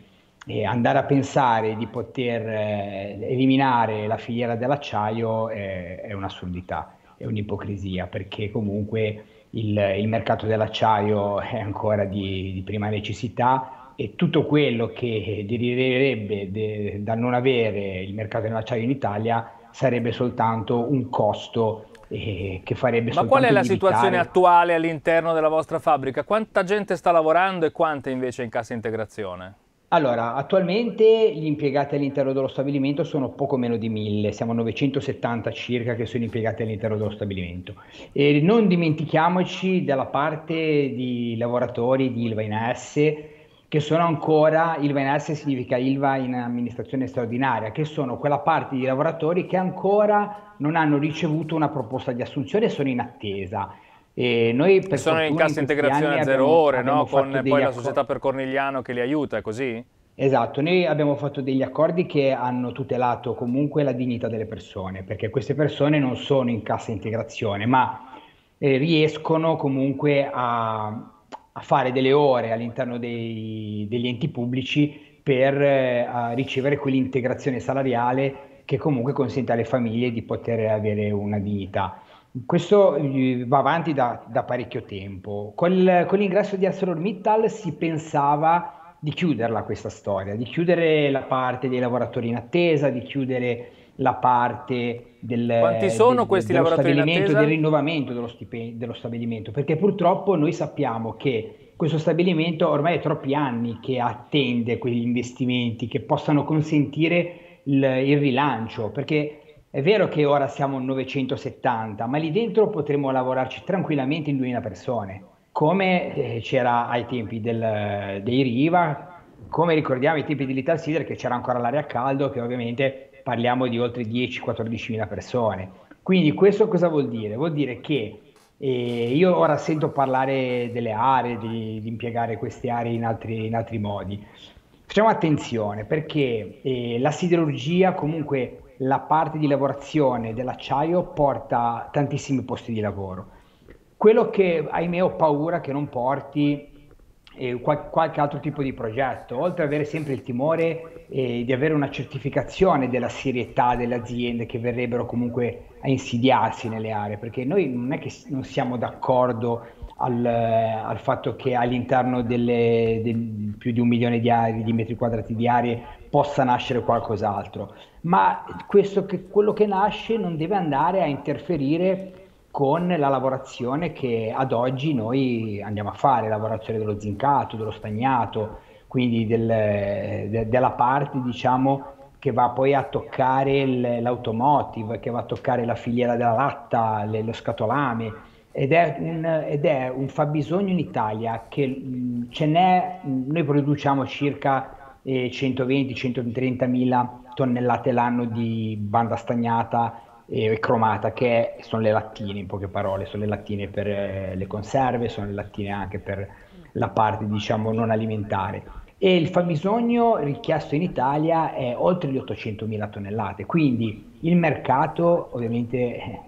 eh, andare a pensare di poter eh, eliminare la filiera dell'acciaio eh, è un'assurdità è un'ipocrisia perché comunque il, il mercato dell'acciaio è ancora di, di, prima necessità e tutto quello che deriverebbe de, dal non avere il mercato dell'acciaio in Italia sarebbe soltanto un costo eh, che farebbe Ma qual è la situazione attuale all'interno della vostra fabbrica? Quanta gente sta lavorando e quanta invece in cassa integrazione? Allora, attualmente gli impiegati all'interno dello stabilimento sono poco meno di 1000, siamo a 970 circa che sono impiegati all'interno dello stabilimento. E non dimentichiamoci della parte di lavoratori di Ilva in S, che sono ancora, Ilva in AS significa Ilva in amministrazione straordinaria, che sono quella parte di lavoratori che ancora non hanno ricevuto una proposta di assunzione e sono in attesa. E noi per sono in cassa integrazione a zero ore, no? con poi accordi. la società per Cornigliano che li aiuta, è così? Esatto, noi abbiamo fatto degli accordi che hanno tutelato comunque la dignità delle persone, perché queste persone non sono in cassa integrazione, ma eh, riescono comunque a, a, fare delle ore all'interno dei, degli enti pubblici per eh, ricevere quell'integrazione salariale che comunque consente alle famiglie di poter avere una dignità. Questo eh, va avanti da, da parecchio tempo. Col, con l'ingresso di ArcelorMittal si pensava di chiuderla questa storia, di chiudere la parte dei lavoratori in attesa, di chiudere la parte del, Quanti sono del, questi dello stabilimento, del rinnovamento dello, stipendi, dello stabilimento, perché purtroppo noi sappiamo che questo stabilimento ormai è troppi anni che attende quegli investimenti che possano consentire il, il rilancio, perché è vero che ora siamo 970, ma lì dentro potremmo lavorarci tranquillamente in 2000 persone, come eh, c'era ai tempi del, dei Riva, come ricordiamo ai tempi di Little Cedar che c'era ancora l'aria a caldo, che ovviamente parliamo di oltre 10-14 mila persone. Quindi questo cosa vuol dire? Vuol dire che e eh, io ora sento parlare delle aree, di, di impiegare queste aree in altri, in altri, modi. Facciamo attenzione perché eh, la siderurgia comunque la parte di lavorazione dell'acciaio porta tantissimi posti di lavoro. Quello che ahimè ho paura che non porti eh, qual- qualche altro tipo di progetto, oltre ad avere sempre il timore eh, di avere una certificazione della serietà delle aziende che verrebbero comunque a insidiarsi nelle aree, perché noi non è che non siamo d'accordo al, al fatto che all'interno delle, del, più di un milione di, aree, di metri quadrati di aree possa nascere qualcos'altro ma che, quello che nasce non deve andare a interferire con la lavorazione che ad oggi noi andiamo a fare, lavorazione dello zincato, dello stagnato, quindi del, de, della parte diciamo che va poi a toccare il, l'automotive, che va a toccare la filiera della latta, le, lo scatolame ed è, un, ed è, un, fabbisogno in Italia che ce n'è, noi produciamo circa eh, 120-130 mila tonnellate l'anno di banda stagnata e cromata, che sono le lattine, in poche parole, sono le lattine per eh, le conserve, sono le lattine anche per la parte diciamo non alimentare e il fabbisogno richiesto in Italia è oltre le 800.000 tonnellate, quindi il mercato ovviamente eh,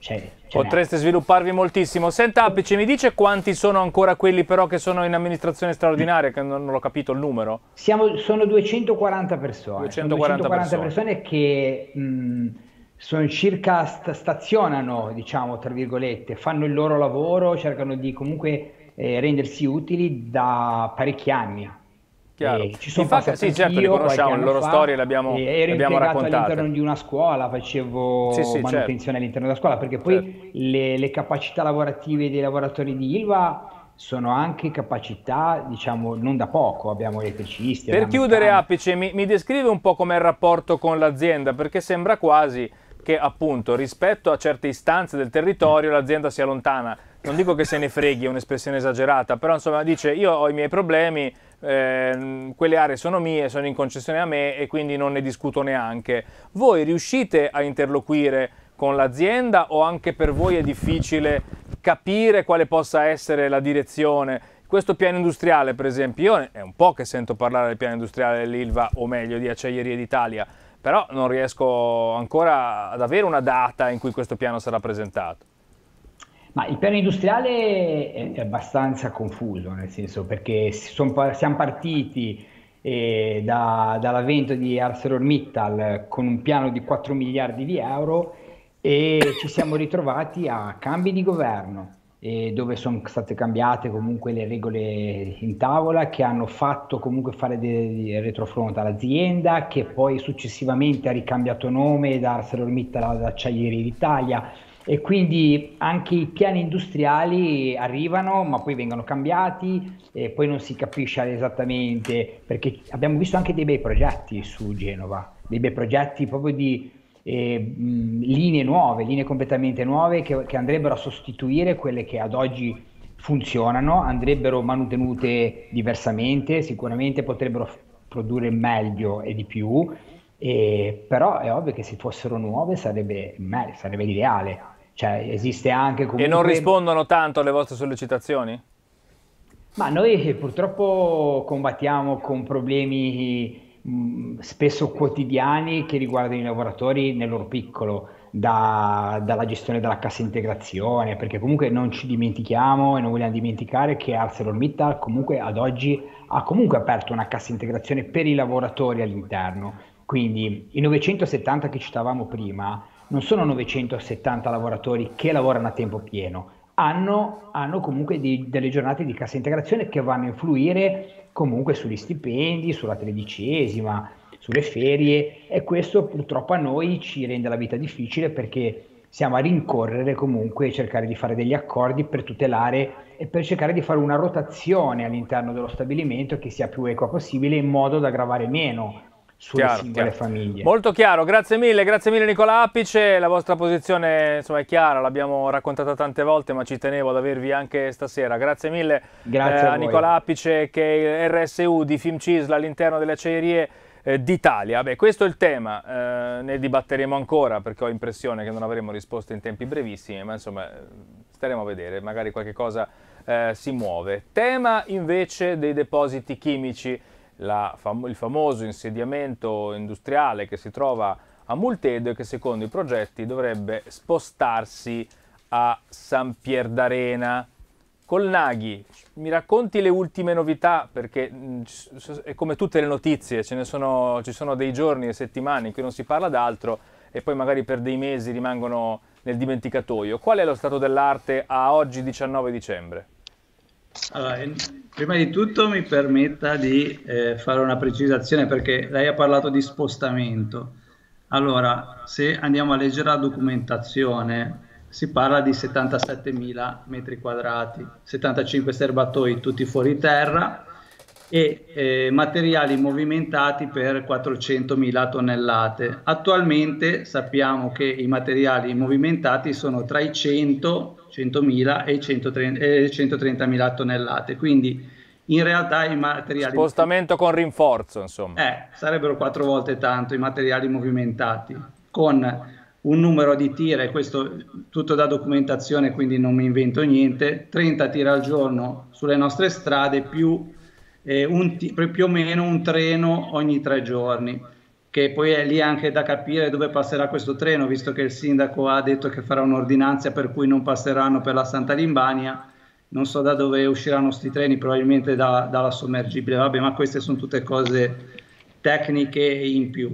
cioè, Potreste svilupparvi moltissimo. Senta, Apice, mi dice quanti sono ancora quelli però che sono in amministrazione straordinaria, che non, non ho capito il numero? Siamo, sono 240 persone. 240, 240 persone. persone. che mh, sono circa stazionano, diciamo, tra virgolette, fanno il loro lavoro, cercano di comunque eh, rendersi utili da parecchi anni. Chiaro. Eh, ci sono Infatti, sì, certo, li conosciamo, le loro fa, storie le abbiamo, eh, ero le abbiamo raccontate. all'interno di una scuola, facevo sì, sì, certo. manutenzione certo. all'interno della scuola, perché poi certo. le, le capacità lavorative dei lavoratori di Ilva sono anche capacità, diciamo, non da poco, abbiamo elettricisti. Per chiudere, Apice, mi, mi, descrive un po' com'è il rapporto con l'azienda, perché sembra quasi che appunto rispetto a certe istanze del territorio l'azienda sia lontana non dico che se ne freghi, è un'espressione esagerata, però insomma dice io ho i miei problemi, eh, quelle aree sono mie, sono in concessione a me e quindi non ne discuto neanche. Voi riuscite a interloquire con l'azienda o anche per voi è difficile capire quale possa essere la direzione? Questo piano industriale, per esempio, io è un po' che sento parlare del piano industriale dell'ILVA, o meglio di Acciaierie d'Italia, però non riesco ancora ad avere una data in cui questo piano sarà presentato. Ma il piano industriale è, abbastanza confuso, nel senso perché son, siamo partiti eh, da, dall'avvento di ArcelorMittal con un piano di 4 miliardi di euro e ci siamo ritrovati a cambi di governo eh, dove sono state cambiate comunque le regole in tavola che hanno fatto comunque fare del retrofront all'azienda che poi successivamente ha ricambiato nome da ArcelorMittal ad Acciaieri d'Italia e quindi anche i piani industriali arrivano ma poi vengono cambiati e poi non si capisce esattamente perché abbiamo visto anche dei bei progetti su Genova, dei bei progetti proprio di eh, linee nuove, linee completamente nuove che, che andrebbero a sostituire quelle che ad oggi funzionano, andrebbero mantenute diversamente, sicuramente potrebbero produrre meglio e di più, e, però è ovvio che se fossero nuove sarebbe, sarebbe ideale. Cioè, esiste anche comunque... E non rispondono tanto alle vostre sollecitazioni? Ma noi eh, purtroppo combattiamo con problemi mh, spesso quotidiani che riguardano i lavoratori nel loro piccolo, da, dalla gestione della cassa integrazione, perché comunque non ci dimentichiamo e non vogliamo dimenticare che ArcelorMittal comunque ad oggi ha comunque aperto una cassa integrazione per i lavoratori all'interno. Quindi i 970 che citavamo prima non sono 970 lavoratori che lavorano a tempo pieno, hanno, hanno comunque di, delle giornate di cassa integrazione che vanno a influire comunque sugli stipendi, sulla tredicesima, sulle ferie e questo purtroppo a noi ci rende la vita difficile perché siamo a rincorrere comunque e cercare di fare degli accordi per tutelare e per cercare di fare una rotazione all'interno dello stabilimento che sia più equa possibile in modo da gravare meno sulle chiaro, singole chiaro. famiglie. Molto chiaro, grazie mille, grazie mille Nicola Apice, la vostra posizione insomma, è chiara, l'abbiamo raccontata tante volte ma ci tenevo ad avervi anche stasera. Grazie mille grazie eh, a, a Nicola Apice che è il RSU di Film Cisla all'interno delle acciaierie eh, d'Italia. Beh, questo è il tema, eh, ne dibatteremo ancora perché ho l'impressione che non avremo risposte in tempi brevissimi, ma insomma eh, staremo a vedere, magari qualche cosa eh, si muove. Tema invece dei depositi chimici la, il famoso insediamento industriale che si trova a Multedo e che secondo i progetti dovrebbe spostarsi a San Pier d'Arena. Colnaghi, mi racconti le ultime novità? Perché mm, è come tutte le notizie, sono, ci sono dei giorni e settimane in cui non si parla d'altro e poi magari per dei mesi rimangono nel dimenticatoio. Qual è lo stato dell'arte a oggi 19 dicembre? Allora, prima di tutto mi permetta di eh, fare una precisazione perché lei ha parlato di spostamento. Allora, se andiamo a leggere la documentazione, si parla di 77.000 metri quadrati, 75 serbatoi tutti fuori terra e eh, materiali movimentati per 400.000 tonnellate. Attualmente sappiamo che i materiali movimentati sono tra i 100 100.000 e 130.000 tonnellate. Quindi in realtà i materiali... Spostamento con rinforzo, insomma. Eh, sarebbero quattro volte tanto i materiali movimentati, con un numero di tire, questo tutto da documentazione, quindi non mi invento niente, 30 tire al giorno sulle nostre strade, più, eh, più o meno un treno ogni tre giorni che poi è lì anche da capire dove passerà questo treno, visto che il sindaco ha detto che farà un'ordinanza per cui non passeranno per la Santa Limbania. Non so da dove usciranno questi treni, probabilmente da, dalla sommergibile, vabbè, ma queste sono tutte cose tecniche in più.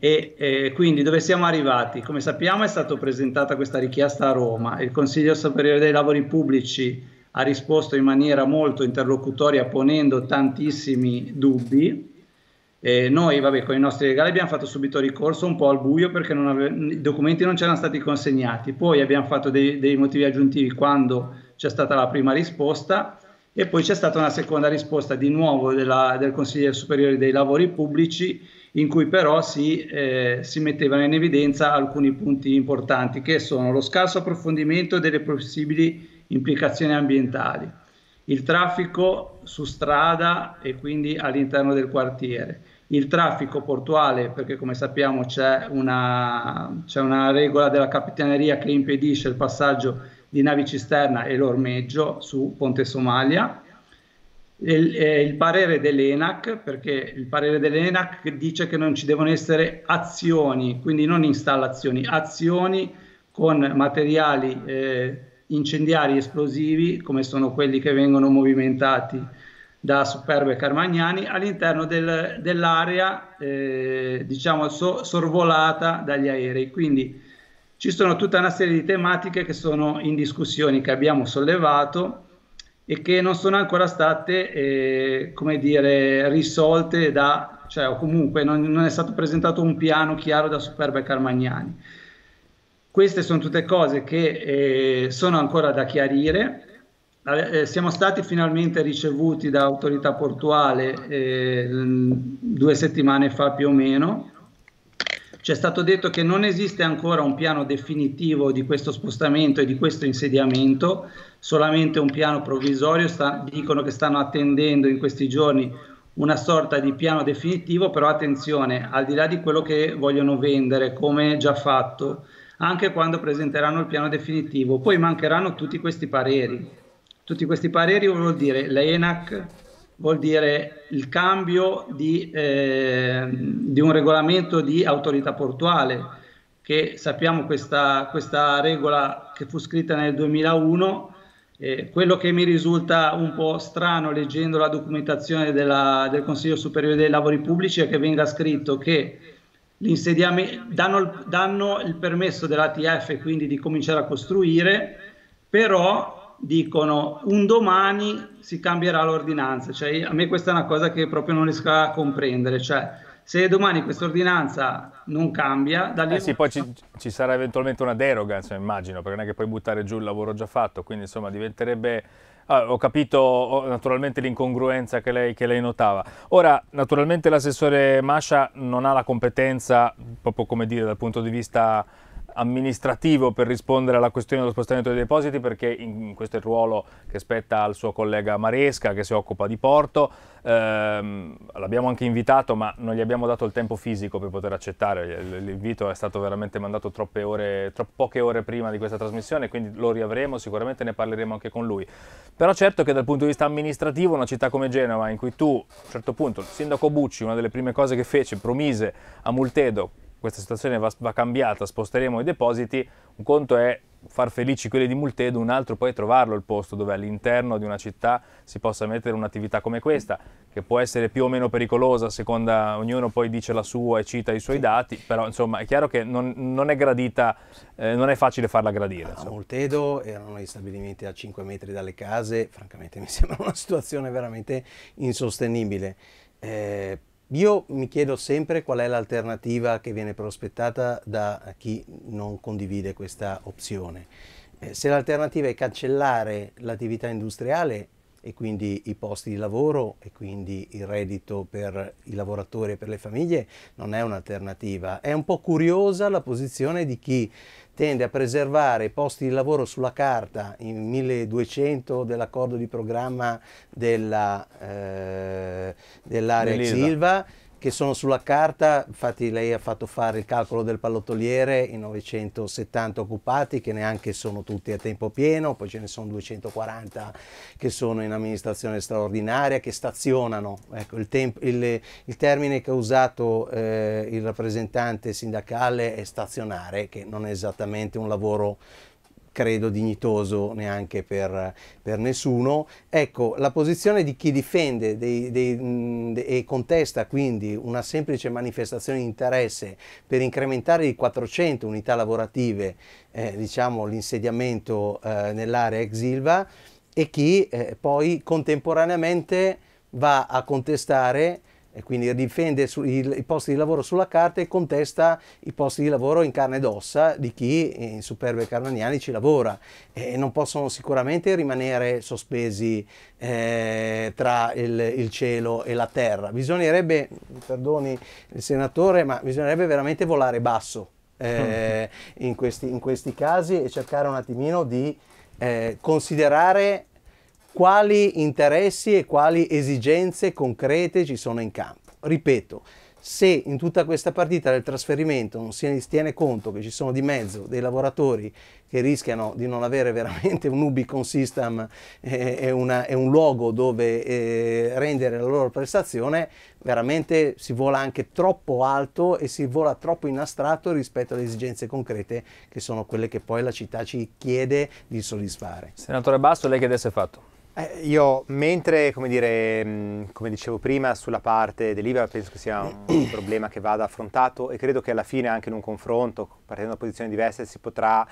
E eh, quindi dove siamo arrivati? Come sappiamo è stata presentata questa richiesta a Roma, il Consiglio Superiore dei Lavori Pubblici ha risposto in maniera molto interlocutoria ponendo tantissimi dubbi e noi, vabbè, con i nostri regali abbiamo fatto subito ricorso un po' al buio perché ave- i documenti non c'erano stati consegnati. Poi abbiamo fatto dei, dei, motivi aggiuntivi quando c'è stata la prima risposta e poi c'è stata una seconda risposta di nuovo della, del Consiglio Superiore dei Lavori Pubblici in cui però si, eh, si mettevano in evidenza alcuni punti importanti che sono lo scarso approfondimento delle possibili implicazioni ambientali il traffico su strada e quindi all'interno del quartiere, il traffico portuale perché come sappiamo c'è una, c'è una regola della capitaneria che impedisce il passaggio di navi cisterna e l'ormeggio su Ponte Somalia. Il, eh, il, parere dell'ENAC, perché il parere dell'ENAC dice che non ci devono essere azioni, quindi non installazioni, azioni con materiali eh, incendiari esplosivi come sono quelli che vengono movimentati da Superbe Carmagnani all'interno del, dell'area eh, diciamo so, sorvolata dagli aerei. Quindi ci sono tutta una serie di tematiche che sono in discussione, che abbiamo sollevato e che non sono ancora state, eh, come dire, risolte da, cioè o comunque non, non, è stato presentato un piano chiaro da Superbe Carmagnani. Queste sono tutte cose che eh, sono ancora da chiarire. Eh, siamo stati finalmente ricevuti da autorità portuale eh, due settimane fa più o meno. Ci è stato detto che non esiste ancora un piano definitivo di questo spostamento e di questo insediamento, solamente un piano provvisorio. Sta, dicono che stanno attendendo in questi giorni una sorta di piano definitivo, però attenzione, al di là di quello che vogliono vendere, come già fatto anche quando presenteranno il piano definitivo. Poi mancheranno tutti questi pareri. Tutti questi pareri vuol dire l'ENAC, vuol dire il cambio di, eh, di un regolamento di autorità portuale, che sappiamo questa, questa regola che fu scritta nel 2001 eh, quello che mi risulta un po' strano leggendo la documentazione della, del Consiglio Superiore dei Lavori Pubblici è che venga scritto che danno, danno il permesso dell'ATF quindi di cominciare a costruire, però dicono un domani si cambierà l'ordinanza, cioè a me questa è una cosa che proprio non riesco a comprendere, cioè se domani questa ordinanza non cambia... Dalle... Eh sì, poi ci, ci, sarà eventualmente una deroga, cioè, immagino, perché non è che puoi buttare giù il lavoro già fatto, quindi insomma diventerebbe Ah, ho capito naturalmente l'incongruenza che lei, che lei, notava. Ora, naturalmente l'assessore Mascia non ha la competenza, proprio come dire, dal punto di vista amministrativo per rispondere alla questione dello spostamento dei depositi perché in, questo è il ruolo che spetta al suo collega Maresca che si occupa di porto ehm, l'abbiamo anche invitato ma non gli abbiamo dato il tempo fisico per poter accettare, l'invito è stato veramente mandato troppe ore, troppe poche ore prima di questa trasmissione, quindi lo riavremo, sicuramente ne parleremo anche con lui. Però certo che dal punto di vista amministrativo una città come Genova in cui tu, a un certo punto, il sindaco Bucci, una delle prime cose che fece, promise a Multedo questa situazione va, va cambiata, sposteremo i depositi, un conto è far felici quelli di Multedo, un altro poi è trovarlo il posto dove all'interno di una città si possa mettere un'attività come questa, che può essere più o meno pericolosa, a seconda ognuno poi dice la sua e cita i suoi sì. dati, però insomma è chiaro che non, non è gradita, eh, non è facile farla gradire. A Moltedo erano gli stabilimenti a 5 metri dalle case, francamente mi sembra una situazione veramente insostenibile. Eh, io mi chiedo sempre qual è l'alternativa che viene prospettata da chi non condivide questa opzione. Eh, se l'alternativa è cancellare l'attività industriale, e quindi i posti di lavoro e quindi il reddito per i lavoratori e per le famiglie non è un'alternativa. È un po' curiosa la posizione di chi tende a preservare i posti di lavoro sulla carta in 1200 dell'accordo di programma eh, dell'area eh, dell ex Silva che sono sulla carta, infatti lei ha fatto fare il calcolo del pallottoliere i 970 occupati che neanche sono tutti a tempo pieno, poi ce ne sono 240 che sono in amministrazione straordinaria, che stazionano. Ecco, il, il, il, termine che ha usato eh, il rappresentante sindacale è stazionare, che non è esattamente un lavoro credo dignitoso neanche per, per nessuno. Ecco, la posizione di chi difende dei, dei, de, e contesta quindi una semplice manifestazione di interesse per incrementare di 400 unità lavorative eh, diciamo, l'insediamento eh, nell'area ex Silva e chi eh, poi contemporaneamente va a contestare e quindi difende i, i, posti di lavoro sulla carta e contesta i posti di lavoro in carne ed ossa di chi in Superbe Carnaniani ci lavora e non possono sicuramente rimanere sospesi eh, tra il, il, cielo e la terra. Bisognerebbe, perdoni il senatore, ma bisognerebbe veramente volare basso eh, in, questi, in, questi, casi e cercare un attimino di eh, considerare quali interessi e quali esigenze concrete ci sono in campo. Ripeto, se in tutta questa partita del trasferimento non si tiene conto che ci sono di mezzo dei lavoratori che rischiano di non avere veramente un Ubicon System eh, e, una, e, un luogo dove eh, rendere la loro prestazione, veramente si vola anche troppo alto e si vola troppo in astratto rispetto alle esigenze concrete che sono quelle che poi la città ci chiede di soddisfare. Senatore Basso, lei che adesso è fatto? Eh, io, mentre, come, dire, mm, come dicevo prima, sulla parte dell'IVA penso che sia un problema che vada affrontato e credo che alla fine anche in un confronto, partendo da posizioni diverse, si potrà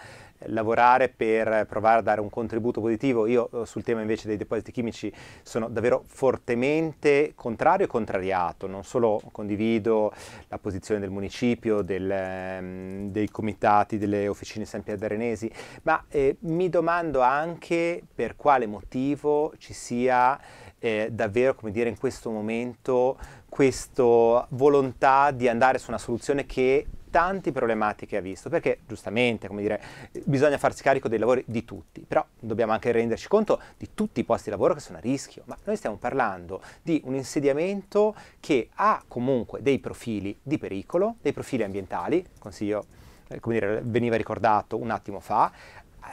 lavorare per provare a dare un contributo positivo. Io eh, sul tema invece dei depositi chimici sono davvero fortemente contrario e contrariato, non solo condivido la posizione del municipio, del, ehm, dei comitati, delle officine San Piadarenesi, ma eh, mi domando anche per quale motivo ci sia eh, davvero, come dire, in questo momento questa volontà di andare su una soluzione che tante problematiche ha visto, perché giustamente, come dire, bisogna farsi carico dei lavori di tutti, però dobbiamo anche renderci conto di tutti i posti di lavoro che sono a rischio, ma noi stiamo parlando di un insediamento che ha comunque dei profili di pericolo, dei profili ambientali, consiglio, eh, come dire, veniva ricordato un attimo fa,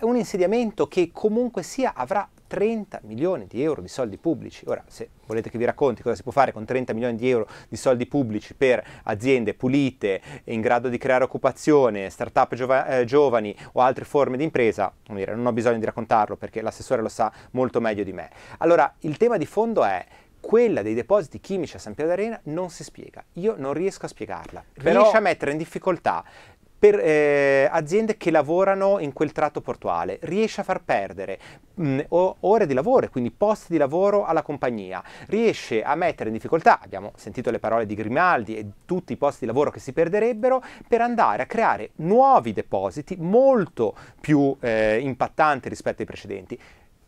un insediamento che comunque sia avrà 30 milioni di euro di soldi pubblici. Ora, se volete che vi racconti cosa si può fare con 30 milioni di euro di soldi pubblici per aziende pulite, in grado di creare occupazione, start-up giova- eh, giovani o altre forme di impresa, non ho bisogno di raccontarlo perché l'assessore lo sa molto meglio di me. Allora, il tema di fondo è quella dei depositi chimici a San Pio d'Arena non si spiega. Io non riesco a spiegarla. Però... Riesce a mettere in difficoltà per eh, aziende che lavorano in quel tratto portuale, riesce a far perdere mh, mm, ore di lavoro, quindi posti di lavoro alla compagnia, riesce a mettere in difficoltà, abbiamo sentito le parole di Grimaldi e tutti i posti di lavoro che si perderebbero, per andare a creare nuovi depositi molto più eh, impattanti rispetto ai precedenti.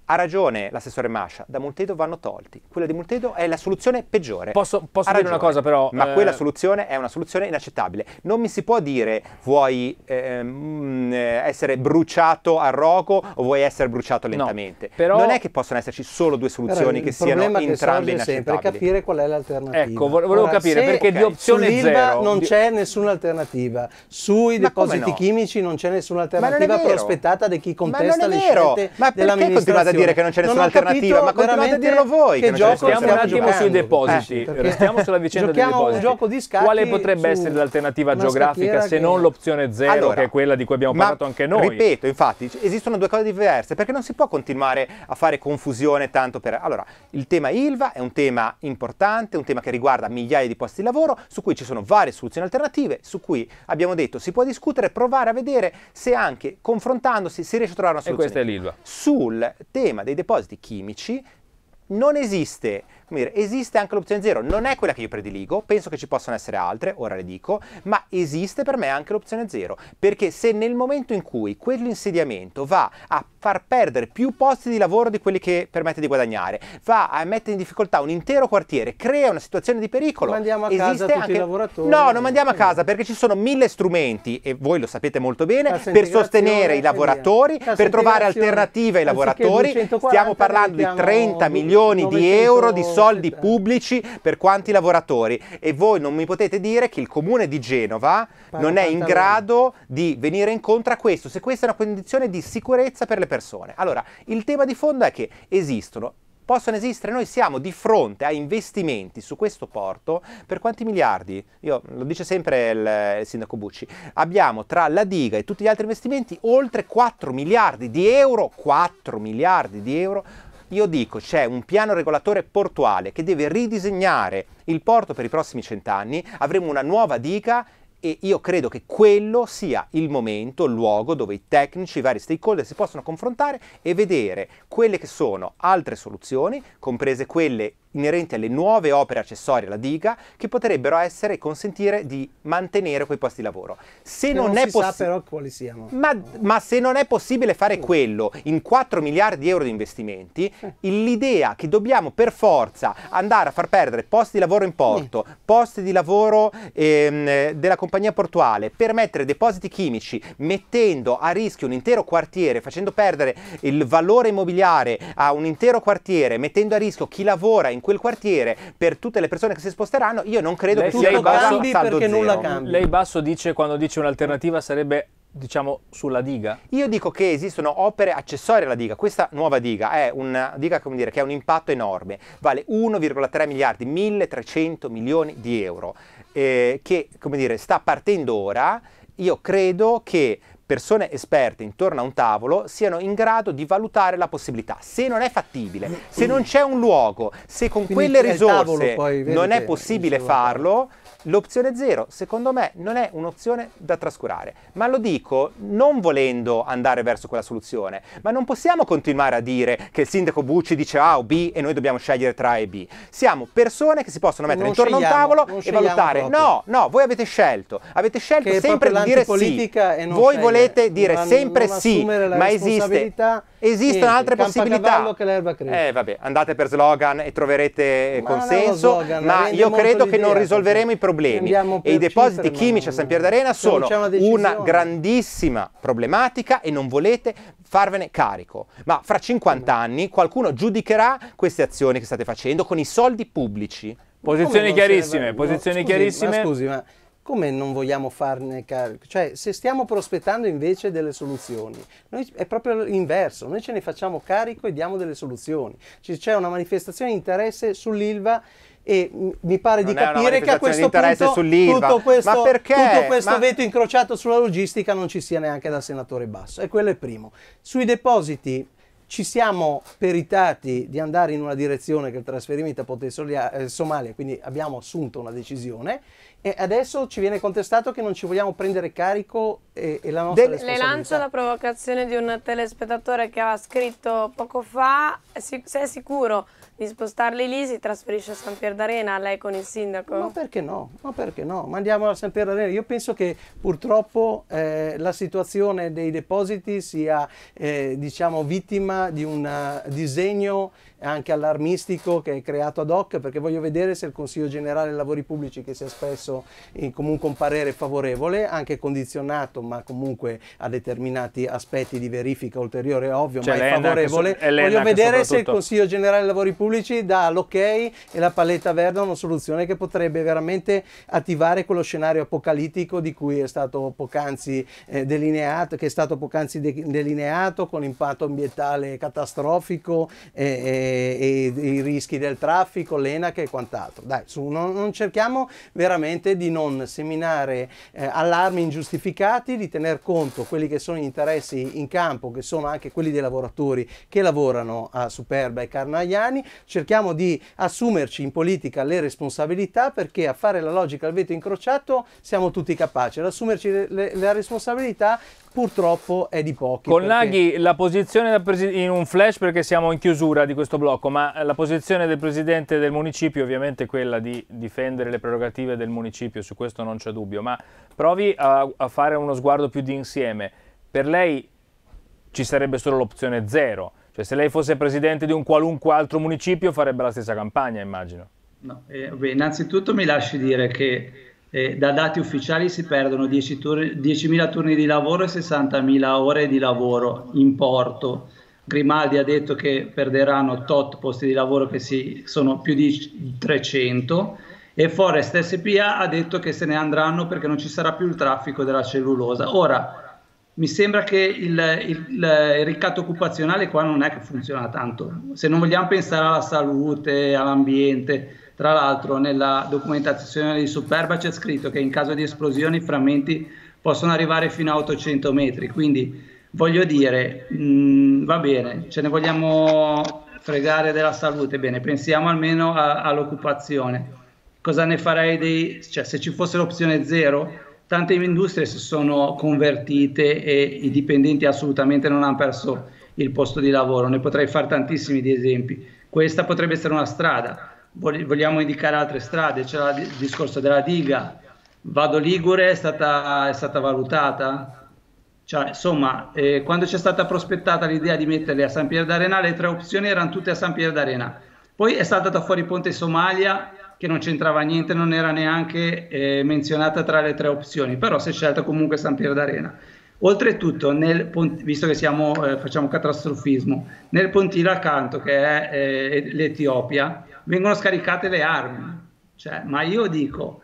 Ha ragione l'assessore Mascia, da Multedo vanno tolti. Quella di Multedo è la soluzione peggiore. Posso, posso dire una cosa però... Ma eh... quella soluzione è una soluzione inaccettabile. Non mi si può dire vuoi ehm, mm, essere bruciato a rogo o vuoi essere bruciato lentamente. No, però... Non è che possono esserci solo due soluzioni che siano che entrambe inaccettabili. sempre capire qual è l'alternativa. Ecco, volevo Ora, capire perché okay. di opzione zero... non di... c'è nessuna alternativa. Sui Ma depositi no? chimici non c'è nessuna alternativa prospettata di chi contesta le scelte Ma perché dell'amministrazione dire che non c'è nessuna non alternativa, ma continuate a dirlo voi. Che, che gioco stiamo un attimo sui eh, depositi. Eh, Restiamo sulla vicenda dei depositi. Un gioco di Quale potrebbe essere l'alternativa geografica se che... non l'opzione zero, allora, che è quella di cui abbiamo parlato anche noi? Ripeto, infatti, esistono due cose diverse perché non si può continuare a fare confusione tanto per. Allora, il tema ILVA è un tema importante, un tema che riguarda migliaia di posti di lavoro, su cui ci sono varie soluzioni alternative, su cui abbiamo detto si può discutere, provare a vedere se anche confrontandosi si riesce a trovare una soluzione. E questa è l'ILVA. Sul tema problema dei depositi chimici non esiste. Dire, esiste anche l'opzione 0, non è quella che io prediligo, penso che ci possano essere altre, ora le dico, ma esiste per me anche l'opzione 0, perché se nel momento in cui quell'insediamento va a far perdere più posti di lavoro di quelli che permette di guadagnare, va a mettere in difficoltà un intero quartiere, crea una situazione di pericolo. Mandiamo a casa tutti anche... i lavoratori. No, non mandiamo a casa perché ci sono mille strumenti, e voi lo sapete molto bene, per sostenere i lavoratori, per trovare alternative ai lavoratori, stiamo parlando di 30 milioni milioni di euro di soldi pubblici per quanti lavoratori e voi non mi potete dire che il comune di Genova non è in grado di venire incontro a questo, se questa è una condizione di sicurezza per le persone. Allora, il tema di fondo è che esistono possono esistere. Noi siamo di fronte a investimenti su questo porto per quanti miliardi? Io, lo dice sempre il, il, sindaco Bucci. Abbiamo tra la diga e tutti gli altri investimenti oltre 4 miliardi di euro, 4 miliardi di euro io dico c'è un piano regolatore portuale che deve ridisegnare il porto per i prossimi cent'anni, avremo una nuova diga e io credo che quello sia il momento, il luogo dove i tecnici, i vari stakeholder si possono confrontare e vedere quelle che sono altre soluzioni, comprese quelle inerenti alle nuove opere accessorie alla diga che potrebbero essere e consentire di mantenere quei posti di lavoro. Se non, non, è possibile... quali no. ma, se non è possibile fare quello in 4 miliardi di euro di investimenti, eh. l'idea che dobbiamo per forza andare a far perdere posti di lavoro in porto, eh. posti di lavoro ehm, della compagnia portuale, per mettere depositi chimici, mettendo a rischio un intero quartiere, facendo perdere il valore immobiliare a un intero quartiere, mettendo a rischio chi lavora in quel quartiere per tutte le persone che si sposteranno, io non credo lei, che sia cambi perché zero. nulla cambia. Lei Basso dice quando dice un'alternativa sarebbe diciamo sulla diga? Io dico che esistono opere accessorie alla diga, questa nuova diga è una diga come dire, che ha un impatto enorme, vale 1,3 miliardi, 1300 milioni di euro, eh, che dire, sta partendo ora, io credo che persone esperte intorno a un tavolo siano in grado di valutare la possibilità. Se non è fattibile, se non c'è un luogo, se con Quindi quelle risorse tavolo, poi, non è possibile farlo, L'opzione zero, secondo me non è un'opzione da trascurare, ma lo dico non volendo andare verso quella soluzione, ma non possiamo continuare a dire che il sindaco Bucci dice A o B e noi dobbiamo scegliere tra A e B. Siamo persone che si possono mettere non intorno a un tavolo e valutare. Proprio. No, no, voi avete scelto, avete scelto che sempre di dire sì. E non voi scegliere. volete dire non, sempre non sì, ma esiste esistono Niente, altre possibilità. che l'erba cresce. Eh, vabbè, andate per slogan e troverete ma consenso, slogan, ma io credo che non risolveremo i problemi. E i depositi cifre, chimici a San Pier d'Arena sono una, una grandissima problematica e non volete farvene carico. Ma fra 50 anni qualcuno giudicherà queste azioni che state facendo con i soldi pubblici. Posizioni chiarissime, posizioni scusi, Ma scusi, ma come non vogliamo farne carico? Cioè, se stiamo prospettando invece delle soluzioni, noi, è proprio l'inverso, noi ce ne facciamo carico e diamo delle soluzioni. C'è una manifestazione di interesse sull'ILVA e mi pare non di capire che a questo punto tutto questo, tutto questo Ma... veto incrociato sulla logistica non ci sia neanche dal senatore Basso e quello è il primo. Sui depositi ci siamo peritati di andare in una direzione che il trasferimento potesse eh, Somalia, quindi abbiamo assunto una decisione e adesso ci viene contestato che non ci vogliamo prendere carico e, e la nostra De- Le lancio la provocazione di un telespettatore che ha scritto poco fa, se è sicuro di spostarli lì si trasferisce a San Pier d'Arena, lei con il sindaco? Ma perché no? Ma perché no? Mandiamola a San Pier d'Arena. Io penso che purtroppo eh, la situazione dei depositi sia eh, diciamo, vittima di un eh, disegno anche allarmistico che è creato ad hoc perché voglio vedere se il Consiglio Generale dei Lavori Pubblici che si è spesso eh, comunque un parere favorevole anche condizionato ma comunque a determinati aspetti di verifica ulteriore ovvio cioè, ma è favorevole so, voglio vedere se il Consiglio Generale dei Lavori Pubblici dà l'ok e la paletta verde a una soluzione che potrebbe veramente attivare quello scenario apocalittico di cui è stato poc'anzi eh, delineato che è stato poc'anzi de delineato con impatto ambientale catastrofico eh, eh e, i rischi del traffico, l'ENAC e quant'altro. Dai, su, non, non, cerchiamo veramente di non seminare eh, allarmi ingiustificati, di tener conto quelli che sono gli interessi in campo, che sono anche quelli dei lavoratori che lavorano a Superba e Carnaiani. Cerchiamo di assumerci in politica le responsabilità perché a fare la logica al veto incrociato siamo tutti capaci, ad assumerci le, le, la responsabilità purtroppo è di pochi. Con perché... Laghi, la posizione in un flash perché siamo in chiusura di questo blocco, ma eh, la posizione del presidente del municipio ovviamente è quella di difendere le prerogative del municipio, su questo non c'è dubbio, ma provi a, a fare uno sguardo più di insieme. Per lei ci sarebbe solo l'opzione zero, cioè se lei fosse presidente di un qualunque altro municipio farebbe la stessa campagna, immagino. No, eh, beh, innanzitutto mi lasci dire che eh, da dati ufficiali si perdono 10.000 turni, turni di lavoro e 60.000 ore di lavoro in porto. Grimaldi ha detto che perderanno tot posti di lavoro che si, sono più di 300 e Forest SPA ha detto che se ne andranno perché non ci sarà più il traffico della cellulosa. Ora, mi sembra che il, il, il ricatto occupazionale qua non è che funziona tanto. Se non vogliamo pensare alla salute, all'ambiente, tra l'altro nella documentazione di Superba c'è scritto che in caso di esplosioni i frammenti possono arrivare fino a 800 metri, quindi voglio dire, mh, mm, va bene, ce ne vogliamo fregare della salute, bene, pensiamo almeno a, all'occupazione. Cosa ne farei dei, cioè se ci fosse l'opzione zero, tante industrie si sono convertite e i dipendenti assolutamente non hanno perso il posto di lavoro, ne potrei fare tantissimi di esempi. Questa potrebbe essere una strada vogliamo indicare altre strade, c'era il discorso della diga, Vado Ligure è stata, è stata valutata, cioè, insomma eh, quando c'è stata prospettata l'idea di metterle a San Pier d'Arena le tre opzioni erano tutte a San Pier d'Arena, poi è stata saltata fuori Ponte Somalia che non c'entrava niente, non era neanche eh, menzionata tra le tre opzioni, però si è scelta comunque San Pier d'Arena. Oltretutto, nel, visto che siamo, eh, facciamo catastrofismo, nel pontile accanto che è eh, l'Etiopia, vengono scaricate le armi. Cioè, ma io dico,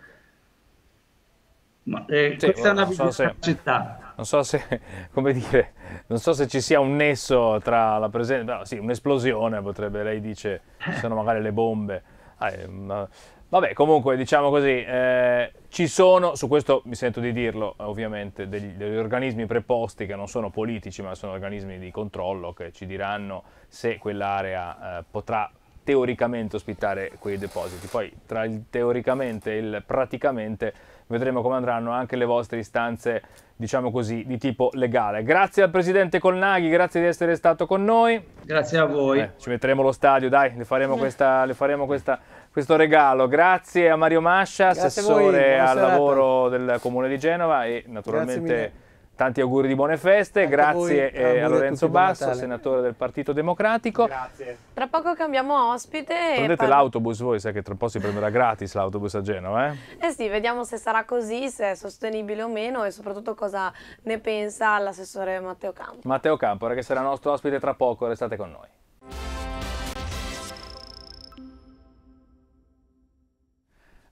ma, eh, sì, questa è una so se, città. Non so se, come dire, non so se ci sia un nesso tra la presenza, sì, un'esplosione potrebbe, lei dice, ci sono magari le bombe. Ah, ma, vabbè, comunque diciamo così, eh, ci sono, su questo mi sento di dirlo ovviamente, degli, degli, organismi preposti che non sono politici ma sono organismi di controllo che ci diranno se quell'area eh, potrà teoricamente ospitare quei depositi. Poi tra il teoricamente e il praticamente vedremo come andranno anche le vostre istanze, diciamo così, di tipo legale. Grazie al presidente Colnaghi, grazie di essere stato con noi. Grazie a voi. Eh, ci metteremo lo stadio, dai, le faremo, eh. questa, le faremo questa, questo regalo. Grazie a Mario Mascia, grazie assessore al lavoro del Comune di Genova e naturalmente Tanti auguri di buone feste, Anche grazie voi, eh, a, a Lorenzo Basso, senatore del Partito Democratico. Grazie. Tra poco cambiamo ospite. Prendete par... l'autobus voi, sai che tra poco si prenderà gratis l'autobus a Genova. Eh? eh sì, vediamo se sarà così, se è sostenibile o meno e soprattutto cosa ne pensa l'assessore Matteo Campo. Matteo Campo, che sarà nostro ospite tra poco, restate con noi.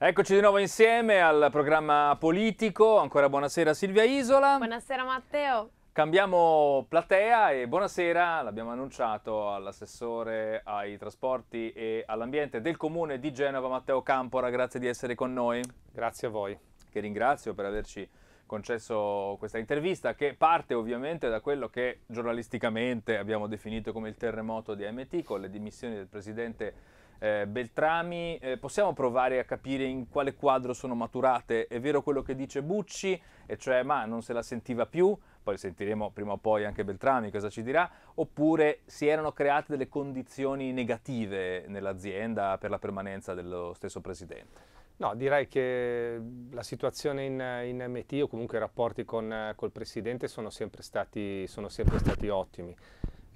Eccoci di nuovo insieme al programma politico. Ancora buonasera Silvia Isola. Buonasera Matteo. Cambiamo platea e buonasera, l'abbiamo annunciato all'assessore ai trasporti e all'ambiente del comune di Genova Matteo Campora, grazie di essere con noi. Grazie a voi. Che ringrazio per averci concesso questa intervista che parte ovviamente da quello che giornalisticamente abbiamo definito come il terremoto di MT con le dimissioni del presidente eh, Beltrami, eh, possiamo provare a capire in quale quadro sono maturate. È vero quello che dice Bucci, e cioè ma non se la sentiva più, poi sentiremo prima o poi anche Beltrami cosa ci dirà, oppure si erano create delle condizioni negative nell'azienda per la permanenza dello stesso presidente? No, direi che la situazione in, in MT o comunque i rapporti con, col presidente sono sempre stati, sono sempre stati ottimi.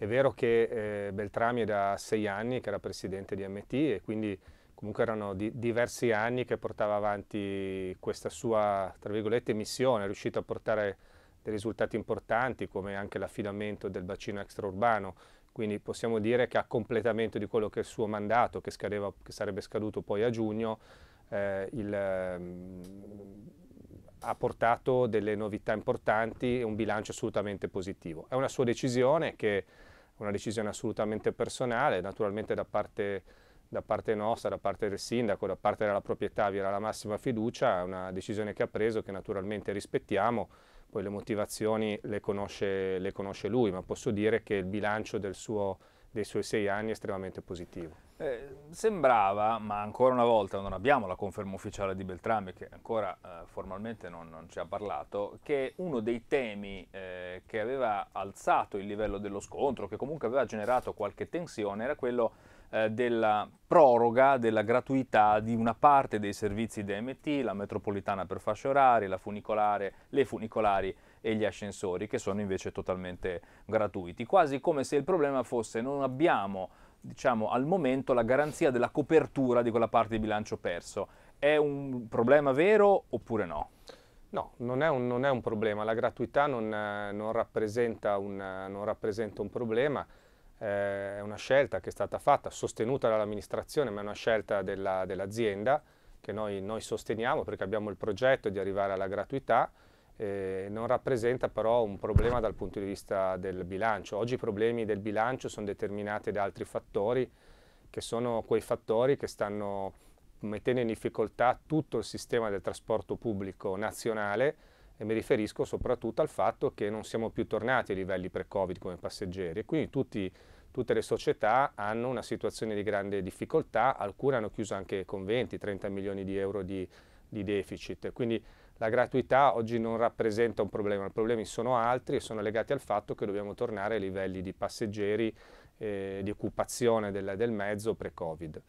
È vero che eh, Beltrami è da sei anni che era presidente di MT e quindi comunque erano di diversi anni che portava avanti questa sua, tra virgolette, missione, è riuscito a portare dei risultati importanti come anche l'affidamento del bacino extraurbano, quindi possiamo dire che a completamento di quello che è il suo mandato, che, scadeva, che sarebbe scaduto poi a giugno, eh, il, um, ha portato delle novità importanti e un bilancio assolutamente positivo. È una sua decisione che una decisione assolutamente personale, naturalmente da parte, da parte, nostra, da parte del sindaco, da parte della proprietà vi era la massima fiducia, è una decisione che ha preso che naturalmente rispettiamo, poi le motivazioni le conosce, le conosce lui, ma posso dire che il bilancio suo, dei suoi sei anni è estremamente positivo. Eh, sembrava, ma ancora una volta non abbiamo la conferma ufficiale di Beltrami, che ancora eh, formalmente non, non, ci ha parlato, che uno dei temi eh, che aveva alzato il livello dello scontro, che comunque aveva generato qualche tensione, era quello eh, della proroga della gratuità di una parte dei servizi DMT, la metropolitana per fasce orarie, la funicolare, le funicolari e gli ascensori, che sono invece totalmente gratuiti, quasi come se il problema fosse non abbiamo diciamo, al momento la garanzia della copertura di quella parte di bilancio perso. È un problema vero oppure no? No, non è un, non è un problema, la gratuità non, non, rappresenta, un, non rappresenta un problema eh, è una scelta che è stata fatta, sostenuta dall'amministrazione, ma è una scelta della, dell'azienda che noi, noi, sosteniamo perché abbiamo il progetto di arrivare alla gratuità eh, non rappresenta però un problema dal punto di vista del bilancio. Oggi i problemi del bilancio sono determinati da altri fattori che sono quei fattori che stanno mettendo in difficoltà tutto il sistema del trasporto pubblico nazionale e mi riferisco soprattutto al fatto che non siamo più tornati ai livelli pre-Covid come passeggeri e quindi tutti, tutte le società hanno una situazione di grande difficoltà, alcune hanno chiuso anche con 20-30 milioni di euro di, di deficit. Quindi la gratuità oggi non rappresenta un problema, i problemi sono altri e sono legati al fatto che dobbiamo tornare ai livelli di passeggeri eh, di occupazione del, del mezzo pre-Covid.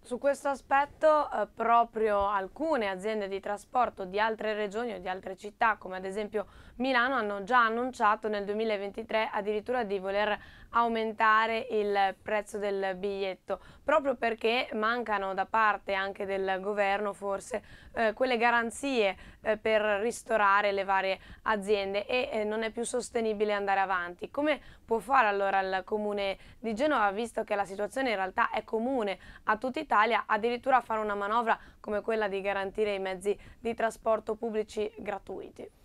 Su questo aspetto eh, proprio alcune aziende di trasporto di altre regioni o di altre città, come ad esempio Milano, hanno già annunciato nel 2023 addirittura di voler aumentare il prezzo del biglietto, proprio perché mancano da parte anche del governo forse eh, quelle garanzie eh, per ristorare le varie aziende e eh, non è più sostenibile andare avanti. Come può fare allora il comune di Genova, visto che la situazione in realtà è comune a tutta Italia, addirittura fare una manovra come quella di garantire i mezzi di trasporto pubblici gratuiti?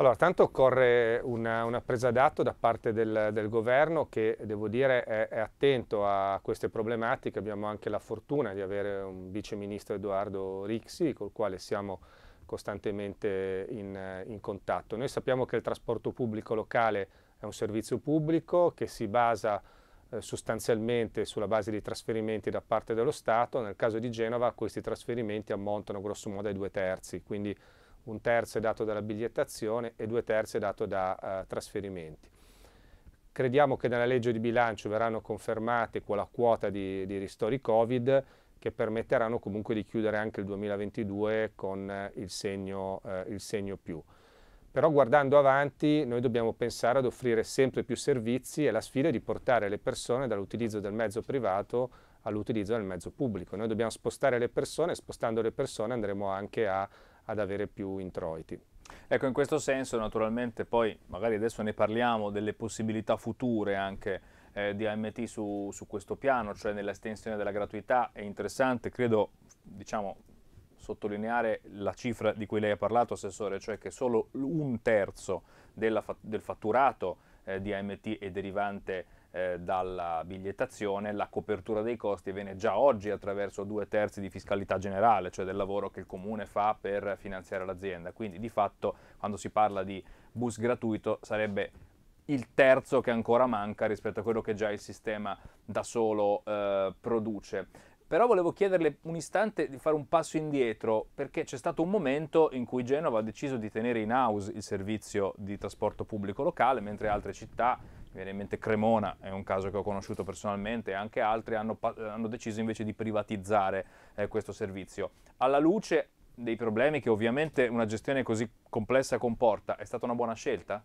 Allora, tanto occorre una, una presa d'atto da parte del, del, governo che, devo dire, è, è, attento a queste problematiche. Abbiamo anche la fortuna di avere un viceministro Edoardo Rixi, col quale siamo costantemente in, in contatto. Noi sappiamo che il trasporto pubblico locale è un servizio pubblico che si basa eh, sostanzialmente sulla base di trasferimenti da parte dello Stato. Nel caso di Genova questi trasferimenti ammontano grossomodo ai due terzi, quindi un terzo è dato dalla bigliettazione e due terzi è dato da eh, trasferimenti. Crediamo che nella legge di bilancio verranno confermate quella quota di, di ristori Covid che permetteranno comunque di chiudere anche il 2022 con eh, il segno, eh, il segno più. Però guardando avanti noi dobbiamo pensare ad offrire sempre più servizi e la sfida è di portare le persone dall'utilizzo del mezzo privato all'utilizzo del mezzo pubblico. Noi dobbiamo spostare le persone e spostando le persone andremo anche a ad avere più introiti. Ecco, in questo senso naturalmente poi magari adesso ne parliamo delle possibilità future anche eh, di AMT su, su, questo piano, cioè nell'estensione della gratuità, è interessante, credo, diciamo, sottolineare la cifra di cui lei ha parlato, Assessore, cioè che solo un terzo della, del fatturato eh, di AMT è derivante eh, dalla bigliettazione, la copertura dei costi viene già oggi attraverso due terzi di fiscalità generale, cioè del lavoro che il comune fa per finanziare l'azienda. Quindi di fatto quando si parla di bus gratuito sarebbe il terzo che ancora manca rispetto a quello che già il sistema da solo eh, produce. Però volevo chiederle un istante di fare un passo indietro, perché c'è stato un momento in cui Genova ha deciso di tenere in house il servizio di trasporto pubblico locale, mentre altre città viene in mente Cremona, è un caso che ho conosciuto personalmente, e anche altri hanno, hanno deciso invece di privatizzare eh, questo servizio. Alla luce dei problemi che ovviamente una gestione così complessa comporta, è stata una buona scelta?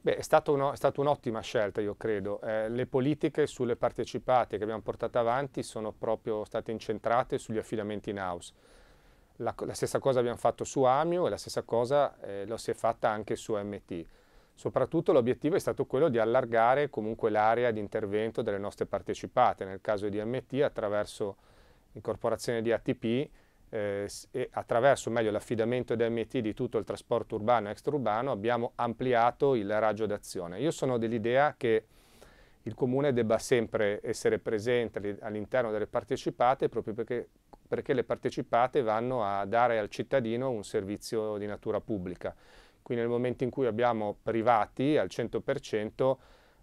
Beh, è, stata un'ottima scelta, io credo. Eh, le politiche sulle partecipate che abbiamo portato avanti sono proprio state incentrate sugli affidamenti in house. La, la stessa cosa abbiamo fatto su Amio e la stessa cosa eh, lo si è fatta anche su MT. Soprattutto l'obiettivo è stato quello di allargare comunque l'area di intervento delle nostre partecipate, nel caso di MT attraverso l'incorporazione di ATP eh, e attraverso meglio l'affidamento di MT di tutto il trasporto urbano e extraurbano abbiamo ampliato il raggio d'azione. Io sono dell'idea che il comune debba sempre essere presente all'interno delle partecipate proprio perché, perché le partecipate vanno a dare al cittadino un servizio di natura pubblica. Quindi nel momento in cui abbiamo privati al 100%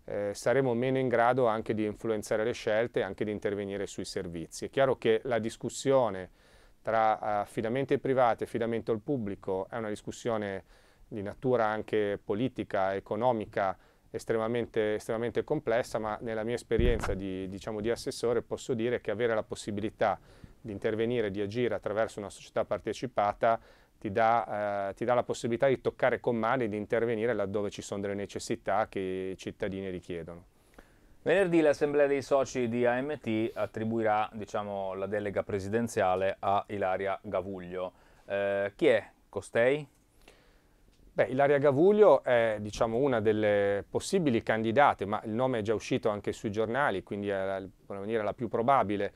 eh, saremo meno in grado anche di influenzare le scelte e anche di intervenire sui servizi. È chiaro che la discussione tra eh, affidamento ai privati e affidamento al pubblico è una discussione di natura anche politica, economica, estremamente, estremamente complessa, ma nella mia esperienza di, diciamo, di assessore posso dire che avere la possibilità di intervenire, di agire attraverso una società partecipata ti dà, eh, ti dà, la possibilità di toccare con mano e di intervenire laddove ci sono delle necessità che i cittadini richiedono. Venerdì l'assemblea dei soci di AMT attribuirà diciamo, la delega presidenziale a Ilaria Gavuglio. Eh, chi è costei? Beh, Ilaria Gavuglio è diciamo, una delle possibili candidate, ma il nome è già uscito anche sui giornali, quindi è la, la più probabile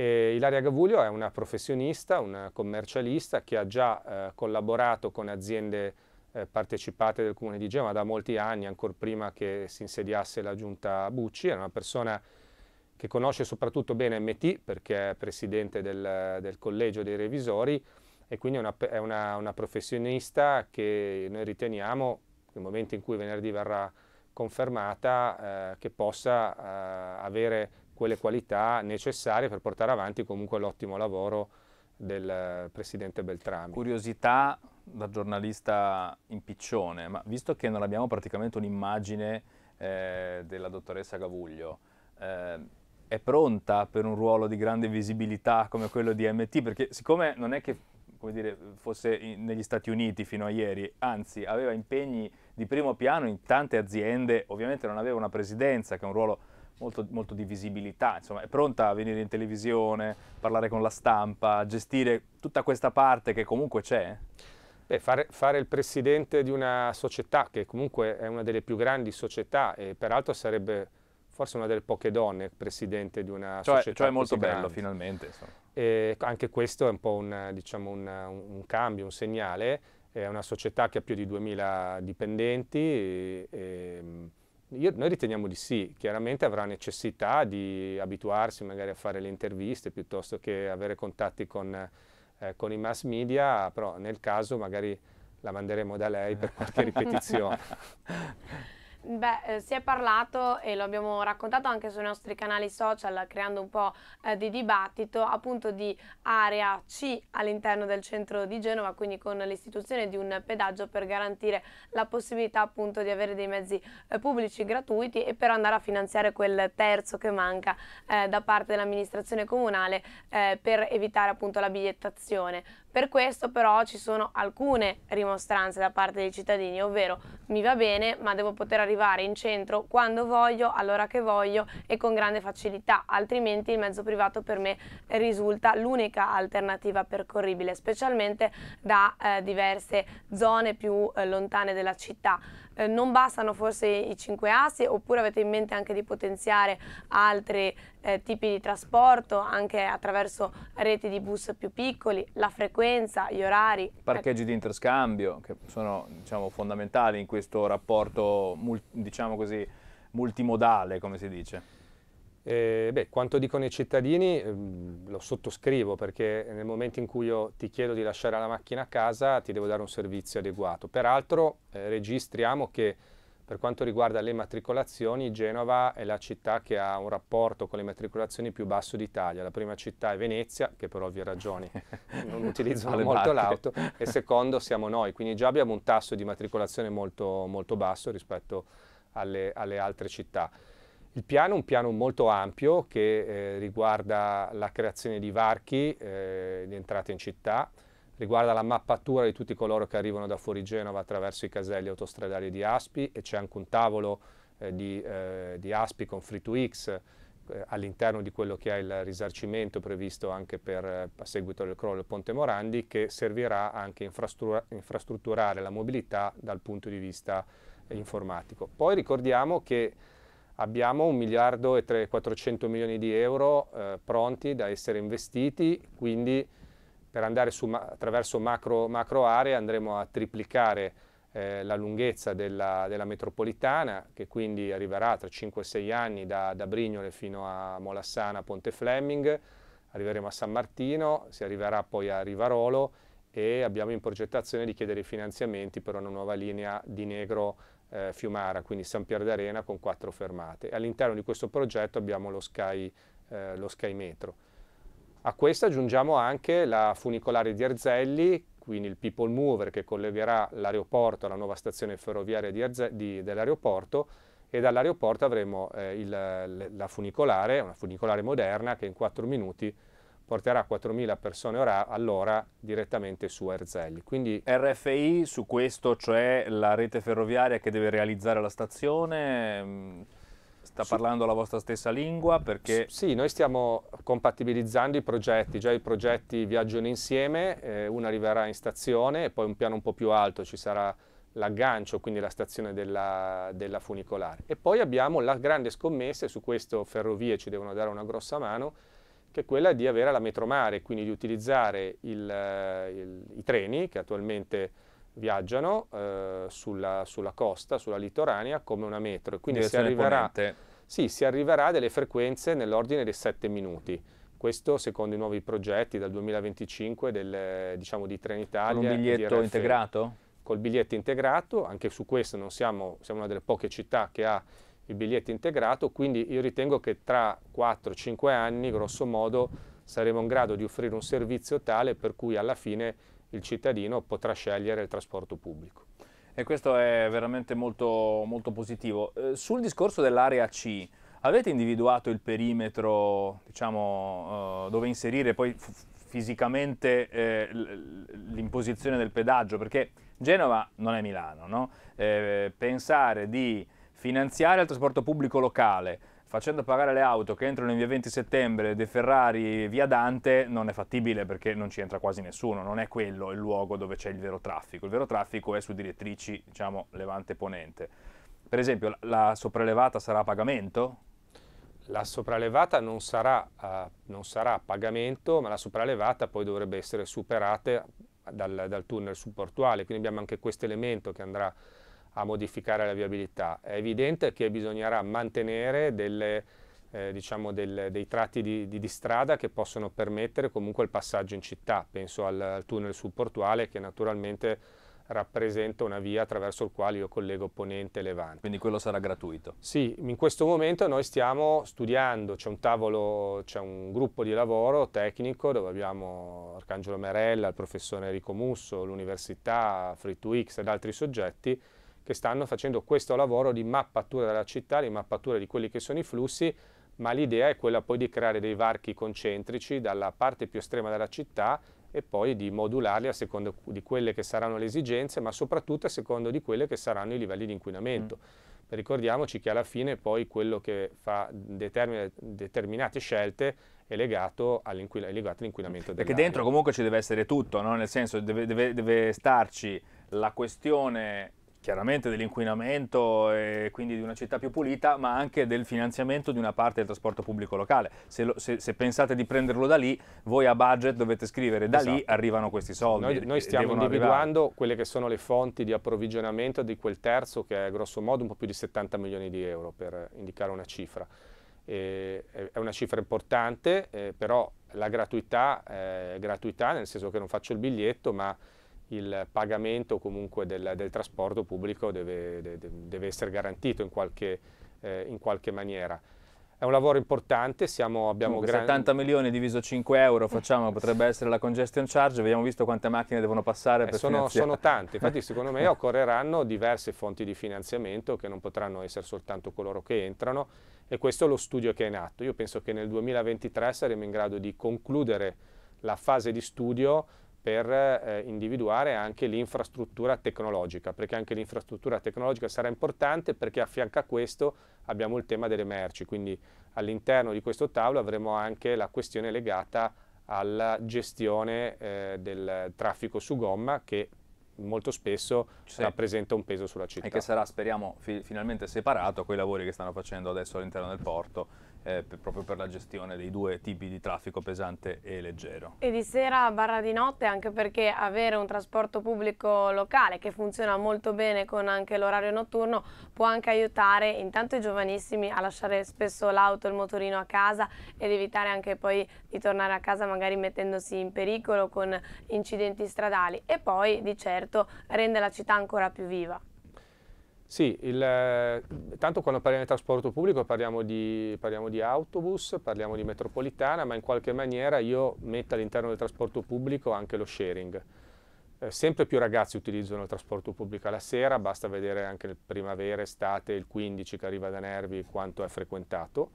e Ilaria Gavuglio è una professionista, una commercialista che ha già eh, collaborato con aziende eh, partecipate del Comune di Genova da molti anni, ancora prima che si insediasse la giunta Bucci. È una persona che conosce soprattutto bene MT perché è presidente del, del collegio dei revisori e quindi è, una, è una, una professionista che noi riteniamo, nel momento in cui venerdì verrà confermata, eh, che possa eh, avere quelle qualità necessarie per portare avanti comunque l'ottimo lavoro del eh, Presidente Beltrami. Curiosità da giornalista in piccione, ma visto che non abbiamo praticamente un'immagine eh, della dottoressa Gavuglio, eh, è pronta per un ruolo di grande visibilità come quello di MT? Perché siccome non è che dire, fosse in, negli Stati Uniti fino a ieri, anzi aveva impegni di primo piano in tante aziende, ovviamente non aveva una presidenza che è un ruolo molto, molto di visibilità, insomma, è pronta a venire in televisione, parlare con la stampa, gestire tutta questa parte che comunque c'è? Beh, fare, fare, il presidente di una società che comunque è una delle più grandi società e peraltro sarebbe forse una delle poche donne presidente di una cioè, società. Cioè è molto bello grande. finalmente. anche questo è un po' un, diciamo un, un cambio, un segnale. È una società che ha più di 2000 dipendenti. E, e, io, noi riteniamo di sì, chiaramente avrà necessità di abituarsi magari a fare le interviste piuttosto che avere contatti con, eh, con i mass media, però nel caso magari la manderemo da lei per qualche ripetizione. Beh, eh, si è parlato e lo abbiamo raccontato anche sui nostri canali social, creando un po' eh, di dibattito appunto di area C all'interno del centro di Genova, quindi con l'istituzione di un pedaggio per garantire la possibilità appunto di avere dei mezzi eh, pubblici gratuiti e per andare a finanziare quel terzo che manca eh, da parte dell'amministrazione comunale eh, per evitare appunto la bigliettazione. Per questo però ci sono alcune rimostranze da parte dei cittadini, ovvero mi va bene ma devo poter arrivare in centro quando voglio, all'ora che voglio e con grande facilità, altrimenti il mezzo privato per me risulta l'unica alternativa percorribile, specialmente da eh, diverse zone più eh, lontane della città. Eh, non bastano forse i cinque assi oppure avete in mente anche di potenziare altri eh, tipi di trasporto anche attraverso reti di bus più piccoli, la frequenza, gli orari? Parcheggi di interscambio che sono diciamo, fondamentali in questo rapporto diciamo così, multimodale come si dice. Eh, beh, quanto dicono i cittadini mh, ehm, lo sottoscrivo perché nel momento in cui io ti chiedo di lasciare la macchina a casa ti devo dare un servizio adeguato. Peraltro eh, registriamo che per quanto riguarda le matricolazioni Genova è la città che ha un rapporto con le matricolazioni più basso d'Italia. La prima città è Venezia, che per ovvie ragioni non utilizzano molto l'auto, e secondo siamo noi. Quindi già abbiamo un tasso di matricolazione molto, molto basso rispetto alle, alle altre città. Il piano è un piano molto ampio che eh, riguarda la creazione di varchi eh, di entrata in città, riguarda la mappatura di tutti coloro che arrivano da fuori Genova attraverso i caselli autostradali di Aspi e c'è anche un tavolo eh, di, eh, di, Aspi con Free2X eh, all'interno di quello che è il risarcimento previsto anche per, eh, a seguito del crollo del Ponte Morandi che servirà anche a infrastrutturare la mobilità dal punto di vista informatico. Poi ricordiamo che abbiamo 1 miliardo e 3, 400 milioni di euro eh, pronti da essere investiti, quindi per andare su, attraverso macro, macro, aree andremo a triplicare eh, la lunghezza della, della, metropolitana che quindi arriverà tra 5-6 anni da, da, Brignole fino a Molassana, Ponte Fleming, arriveremo a San Martino, si arriverà poi a Rivarolo e abbiamo in progettazione di chiedere i finanziamenti per una nuova linea di negro eh, Fiumara, quindi San Pier d'Arena con quattro fermate. All'interno di questo progetto abbiamo lo Sky, eh, lo Sky Metro. A questa aggiungiamo anche la funicolare di Arzelli, quindi il People Mover che collegherà l'aeroporto alla nuova stazione ferroviaria dell'aeroporto e dall'aeroporto avremo eh, il, la funicolare, una funicolare moderna che in quattro minuti porterà 4.000 persone ora, all'ora direttamente su Erzelli. Quindi RFI su questo, cioè la rete ferroviaria che deve realizzare la stazione, mm, sta su... parlando la vostra stessa lingua? Perché... Sì, noi stiamo compatibilizzando i progetti, già i progetti viaggiano insieme, eh, una arriverà in stazione e poi un piano un po' più alto ci sarà l'aggancio, quindi la stazione della, della funicolare. E poi abbiamo la grande scommessa, e su questo ferrovie ci devono dare una grossa mano, è quella di avere la metromare, quindi di utilizzare il, eh, il, i treni che attualmente viaggiano eh, sulla, sulla, costa, sulla litoranea, come una metro. E quindi si arriverà, sì, si arriverà a delle frequenze nell'ordine dei 7 minuti. Questo secondo i nuovi progetti dal 2025 del, diciamo, di Trenitalia. Con un biglietto integrato? Col biglietto integrato, anche su questo siamo, siamo una delle poche città che ha il biglietto integrato, quindi io ritengo che tra 4-5 anni, grosso modo, saremo in grado di offrire un servizio tale per cui alla fine il cittadino potrà scegliere il trasporto pubblico. E questo è veramente molto, molto positivo. Eh, sul discorso dell'area C, avete individuato il perimetro diciamo, eh, dove inserire poi fisicamente eh, l'imposizione del pedaggio? Perché Genova non è Milano, no? Eh, pensare di finanziare il trasporto pubblico locale facendo pagare le auto che entrano in via 20 settembre, De Ferrari, via Dante, non è fattibile perché non ci entra quasi nessuno, non è quello il luogo dove c'è il vero traffico, il vero traffico è su direttrici, diciamo, levante-ponente. Per esempio, la sopraelevata sarà a pagamento? La sopraelevata non sarà, uh, non sarà a pagamento, ma la sopraelevata poi dovrebbe essere superata dal, dal tunnel supportuale, quindi abbiamo anche questo elemento che andrà a modificare la viabilità. È evidente che bisognerà mantenere delle, eh, diciamo del, dei tratti di, di, di, strada che possono permettere comunque il passaggio in città. Penso al, al tunnel sul che naturalmente rappresenta una via attraverso il quale io collego Ponente e Levante. Quindi quello sarà gratuito? Sì, in questo momento noi stiamo studiando, c'è un tavolo, c'è un gruppo di lavoro tecnico dove abbiamo Arcangelo Merella, il professore Enrico Musso, l'università, Free2X ed altri soggetti che stanno facendo questo lavoro di mappatura della città, di mappatura di quelli che sono i flussi, ma l'idea è quella poi di creare dei varchi concentrici dalla parte più estrema della città e poi di modularli a seconda di quelle che saranno le esigenze, ma soprattutto a secondo di quelle che saranno i livelli di inquinamento. Mm. Ricordiamoci che alla fine poi quello che fa determin determinate scelte è legato all'inquinamento all Perché dentro comunque ci deve essere tutto, no? nel senso deve, deve, deve starci la questione chiaramente dell'inquinamento e quindi di una città più pulita, ma anche del finanziamento di una parte del trasporto pubblico locale. Se, lo, se, se pensate di prenderlo da lì, voi a budget dovete scrivere da esatto. lì arrivano questi soldi. Noi, noi stiamo individuando arrivare. quelle che sono le fonti di approvvigionamento di quel terzo che è grosso modo un po' più di 70 milioni di euro per indicare una cifra. E, è una cifra importante, eh, però la gratuità eh, è gratuità nel senso che non faccio il biglietto, ma il pagamento comunque del, del trasporto pubblico deve, de, deve, essere garantito in qualche, eh, in qualche maniera. È un lavoro importante, siamo, abbiamo Comunque, 70 milioni diviso 5 euro facciamo, potrebbe essere la congestion charge, abbiamo visto quante macchine devono passare eh, per sono, finanziare. Sono tante, infatti secondo me occorreranno diverse fonti di finanziamento che non potranno essere soltanto coloro che entrano e questo è lo studio che è in atto. Io penso che nel 2023 saremo in grado di concludere la fase di studio per eh, individuare anche l'infrastruttura tecnologica, perché anche l'infrastruttura tecnologica sarà importante perché a fianco a questo abbiamo il tema delle merci, quindi all'interno di questo tavolo avremo anche la questione legata alla gestione eh, del traffico su gomma che molto spesso sì. rappresenta un peso sulla città. E che sarà, speriamo, fi finalmente separato a quei lavori che stanno facendo adesso all'interno del porto eh, per, proprio per la gestione dei due tipi di traffico pesante e leggero. E di sera a barra di notte anche perché avere un trasporto pubblico locale che funziona molto bene con anche l'orario notturno può anche aiutare intanto i giovanissimi a lasciare spesso l'auto e il motorino a casa ed evitare anche poi di tornare a casa magari mettendosi in pericolo con incidenti stradali e poi di certo rende la città ancora più viva. Sì, il, eh, tanto quando parliamo di trasporto pubblico parliamo di, parliamo di, autobus, parliamo di metropolitana, ma in qualche maniera io metto all'interno del trasporto pubblico anche lo sharing. Eh, sempre più ragazzi utilizzano il trasporto pubblico alla sera, basta vedere anche nel primavera, estate, il 15 che arriva da Nervi quanto è frequentato.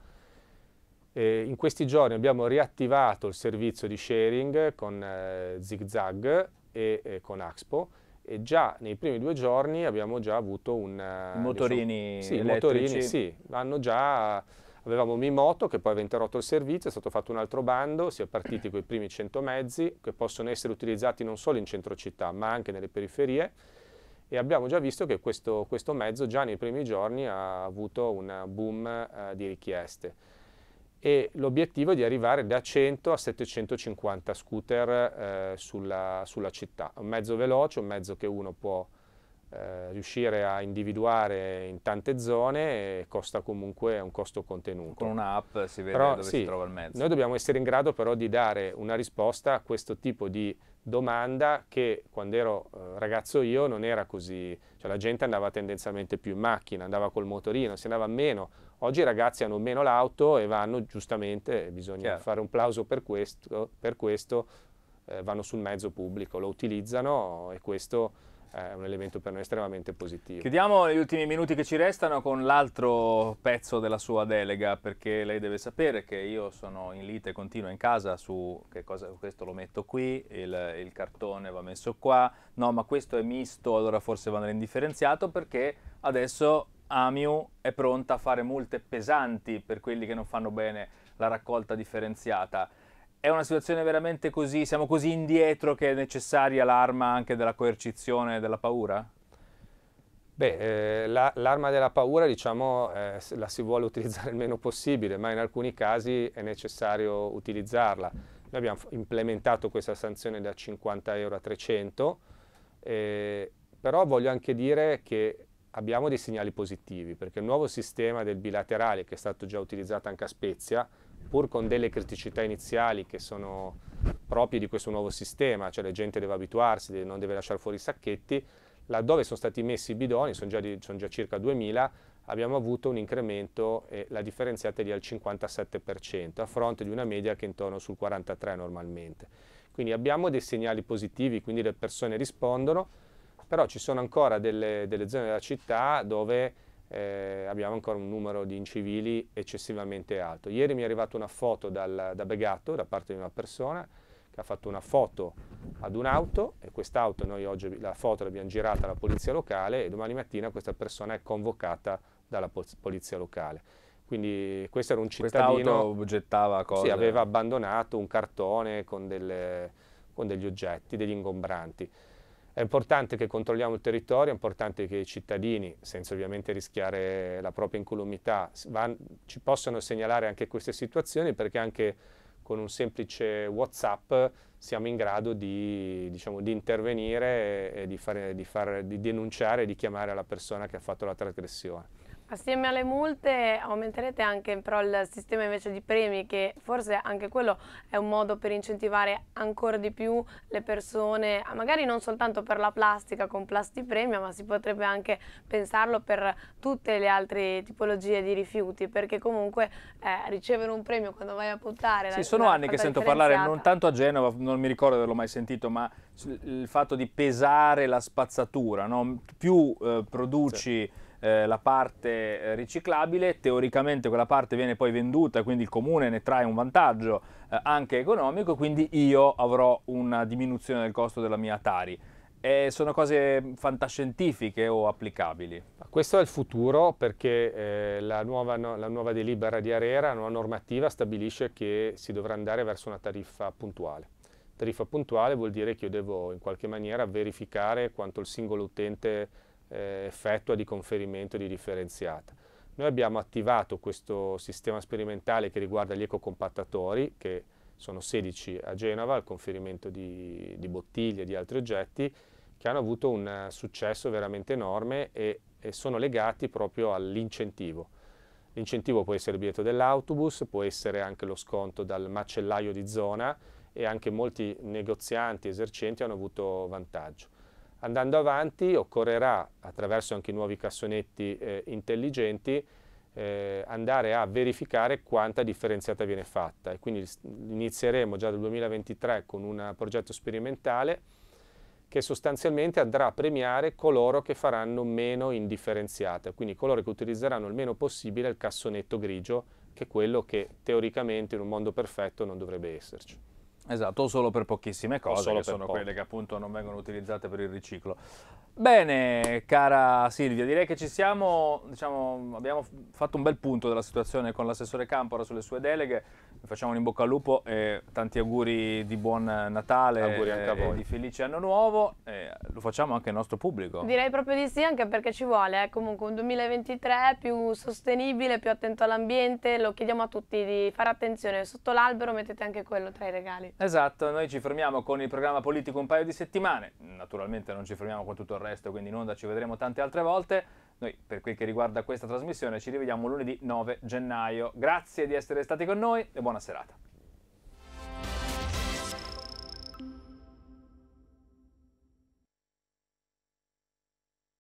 Eh, in questi giorni abbiamo riattivato il servizio di sharing con eh, ZigZag e, e con Axpo e già nei primi due giorni abbiamo già avuto un... Motorini eh, diciamo, sì, elettrici. motorini, sì, hanno già... Avevamo Mimoto che poi aveva interrotto il servizio, è stato fatto un altro bando, si è partiti con i primi 100 mezzi che possono essere utilizzati non solo in centro città ma anche nelle periferie e abbiamo già visto che questo, questo mezzo già nei primi giorni ha avuto un boom eh, di richieste e l'obiettivo è di arrivare da 100 a 750 scooter eh, sulla, sulla, città. Un mezzo veloce, un mezzo che uno può eh, riuscire a individuare in tante zone e costa comunque un costo contenuto. Con un'app si vede però, dove sì, si trova il mezzo. Noi dobbiamo essere in grado però di dare una risposta a questo tipo di domanda che quando ero eh, ragazzo io non era così, cioè la gente andava tendenzialmente più in macchina, andava col motorino, si andava meno. Oggi i ragazzi hanno meno l'auto e vanno giustamente, bisogna Chiaro. fare un plauso per questo, per questo eh, vanno sul mezzo pubblico, lo utilizzano e questo è un elemento per noi estremamente positivo. Chiudiamo gli ultimi minuti che ci restano con l'altro pezzo della sua delega, perché lei deve sapere che io sono in lite continua in casa su che cosa, questo lo metto qui, il, il cartone va messo qua, no ma questo è misto, allora forse va nell'indifferenziato, perché adesso AMIU è pronta a fare multe pesanti per quelli che non fanno bene la raccolta differenziata è una situazione veramente così, siamo così indietro che è necessaria l'arma anche della coercizione e della paura? Beh, eh, l'arma la, della paura diciamo eh, la si vuole utilizzare il meno possibile, ma in alcuni casi è necessario utilizzarla. Noi abbiamo implementato questa sanzione da 50 euro a 300, eh, però voglio anche dire che abbiamo dei segnali positivi, perché il nuovo sistema del bilaterale, che è stato già utilizzato anche a Spezia, pur con delle criticità iniziali che sono proprie di questo nuovo sistema, cioè la gente deve abituarsi, non deve lasciare fuori i sacchetti, laddove sono stati messi i bidoni, sono già, di, sono già circa 2000, abbiamo avuto un incremento eh, la differenziata è di al 57%, a fronte di una media che è intorno sul 43% normalmente. Quindi abbiamo dei segnali positivi, quindi le persone rispondono, però ci sono ancora delle, delle zone della città dove eh, abbiamo ancora un numero di incivili eccessivamente alto. Ieri mi è arrivata una foto dal, da Begato, da parte di una persona, che ha fatto una foto ad un'auto e quest'auto noi oggi la foto l'abbiamo girata alla polizia locale e domani mattina questa persona è convocata dalla polizia locale. Quindi questo era un cittadino... Quest'auto Sì, aveva abbandonato un cartone con, delle, con degli oggetti, degli ingombranti. È importante che controlliamo il territorio, è importante che i cittadini, senza ovviamente rischiare la propria incolumità, ci possano segnalare anche queste situazioni perché anche con un semplice Whatsapp siamo in grado di, diciamo, di intervenire e, e di, fare, di, far, di denunciare e di chiamare la persona che ha fatto la trasgressione. Assieme alle multe aumenterete anche però il sistema invece di premi che forse anche quello è un modo per incentivare ancora di più le persone, magari non soltanto per la plastica con plasti premia, ma si potrebbe anche pensarlo per tutte le altre tipologie di rifiuti, perché comunque eh, ricevere un premio quando vai a puntare... Sì, la, sono la anni che sento parlare, non tanto a Genova, non mi ricordo di averlo mai sentito, ma il fatto di pesare la spazzatura, no? più eh, produci... Sì eh, la parte eh, riciclabile, teoricamente quella parte viene poi venduta, quindi il comune ne trae un vantaggio eh, anche economico, quindi io avrò una diminuzione del costo della mia Atari. E sono cose fantascientifiche o applicabili? Questo è il futuro perché eh, la, nuova, no, la, nuova, delibera di Arera, la nuova normativa stabilisce che si dovrà andare verso una tariffa puntuale. Tariffa puntuale vuol dire che io devo in qualche maniera verificare quanto il singolo utente eh, effettua di conferimento di differenziata. Noi abbiamo attivato questo sistema sperimentale che riguarda gli ecocompattatori, che sono 16 a Genova, al conferimento di, di bottiglie e di altri oggetti, che hanno avuto un successo veramente enorme e, e sono legati proprio all'incentivo. L'incentivo può essere il biglietto dell'autobus, può essere anche lo sconto dal macellaio di zona e anche molti negozianti, esercenti hanno avuto vantaggio. Andando avanti occorrerà, attraverso anche i nuovi cassonetti eh, intelligenti, eh, andare a verificare quanta differenziata viene fatta e quindi inizieremo già dal 2023 con un progetto sperimentale che sostanzialmente andrà a premiare coloro che faranno meno indifferenziata, quindi coloro che utilizzeranno il meno possibile il cassonetto grigio, che è quello che teoricamente in un mondo perfetto non dovrebbe esserci. Esatto, o solo per pochissime cose, solo che sono poco. quelle che appunto non vengono utilizzate per il riciclo. Bene, cara Silvia, direi che ci siamo, diciamo, abbiamo fatto un bel punto della situazione con l'assessore Campora sulle sue deleghe. facciamo un in bocca al lupo e tanti auguri di buon Natale auguri anche a voi. di felice anno nuovo. lo facciamo anche al nostro pubblico. Direi proprio di sì, anche perché ci vuole eh. comunque un 2023 più sostenibile, più attento all'ambiente. Lo chiediamo a tutti di fare attenzione. Sotto l'albero mettete anche quello tra i regali. Esatto, noi ci fermiamo con il programma politico un paio di settimane. Naturalmente non ci fermiamo con tutto il resto, quindi in onda ci vedremo tante altre volte. Noi, per quel che riguarda questa trasmissione, ci rivediamo lunedì 9 gennaio. Grazie di essere stati con noi e buona serata.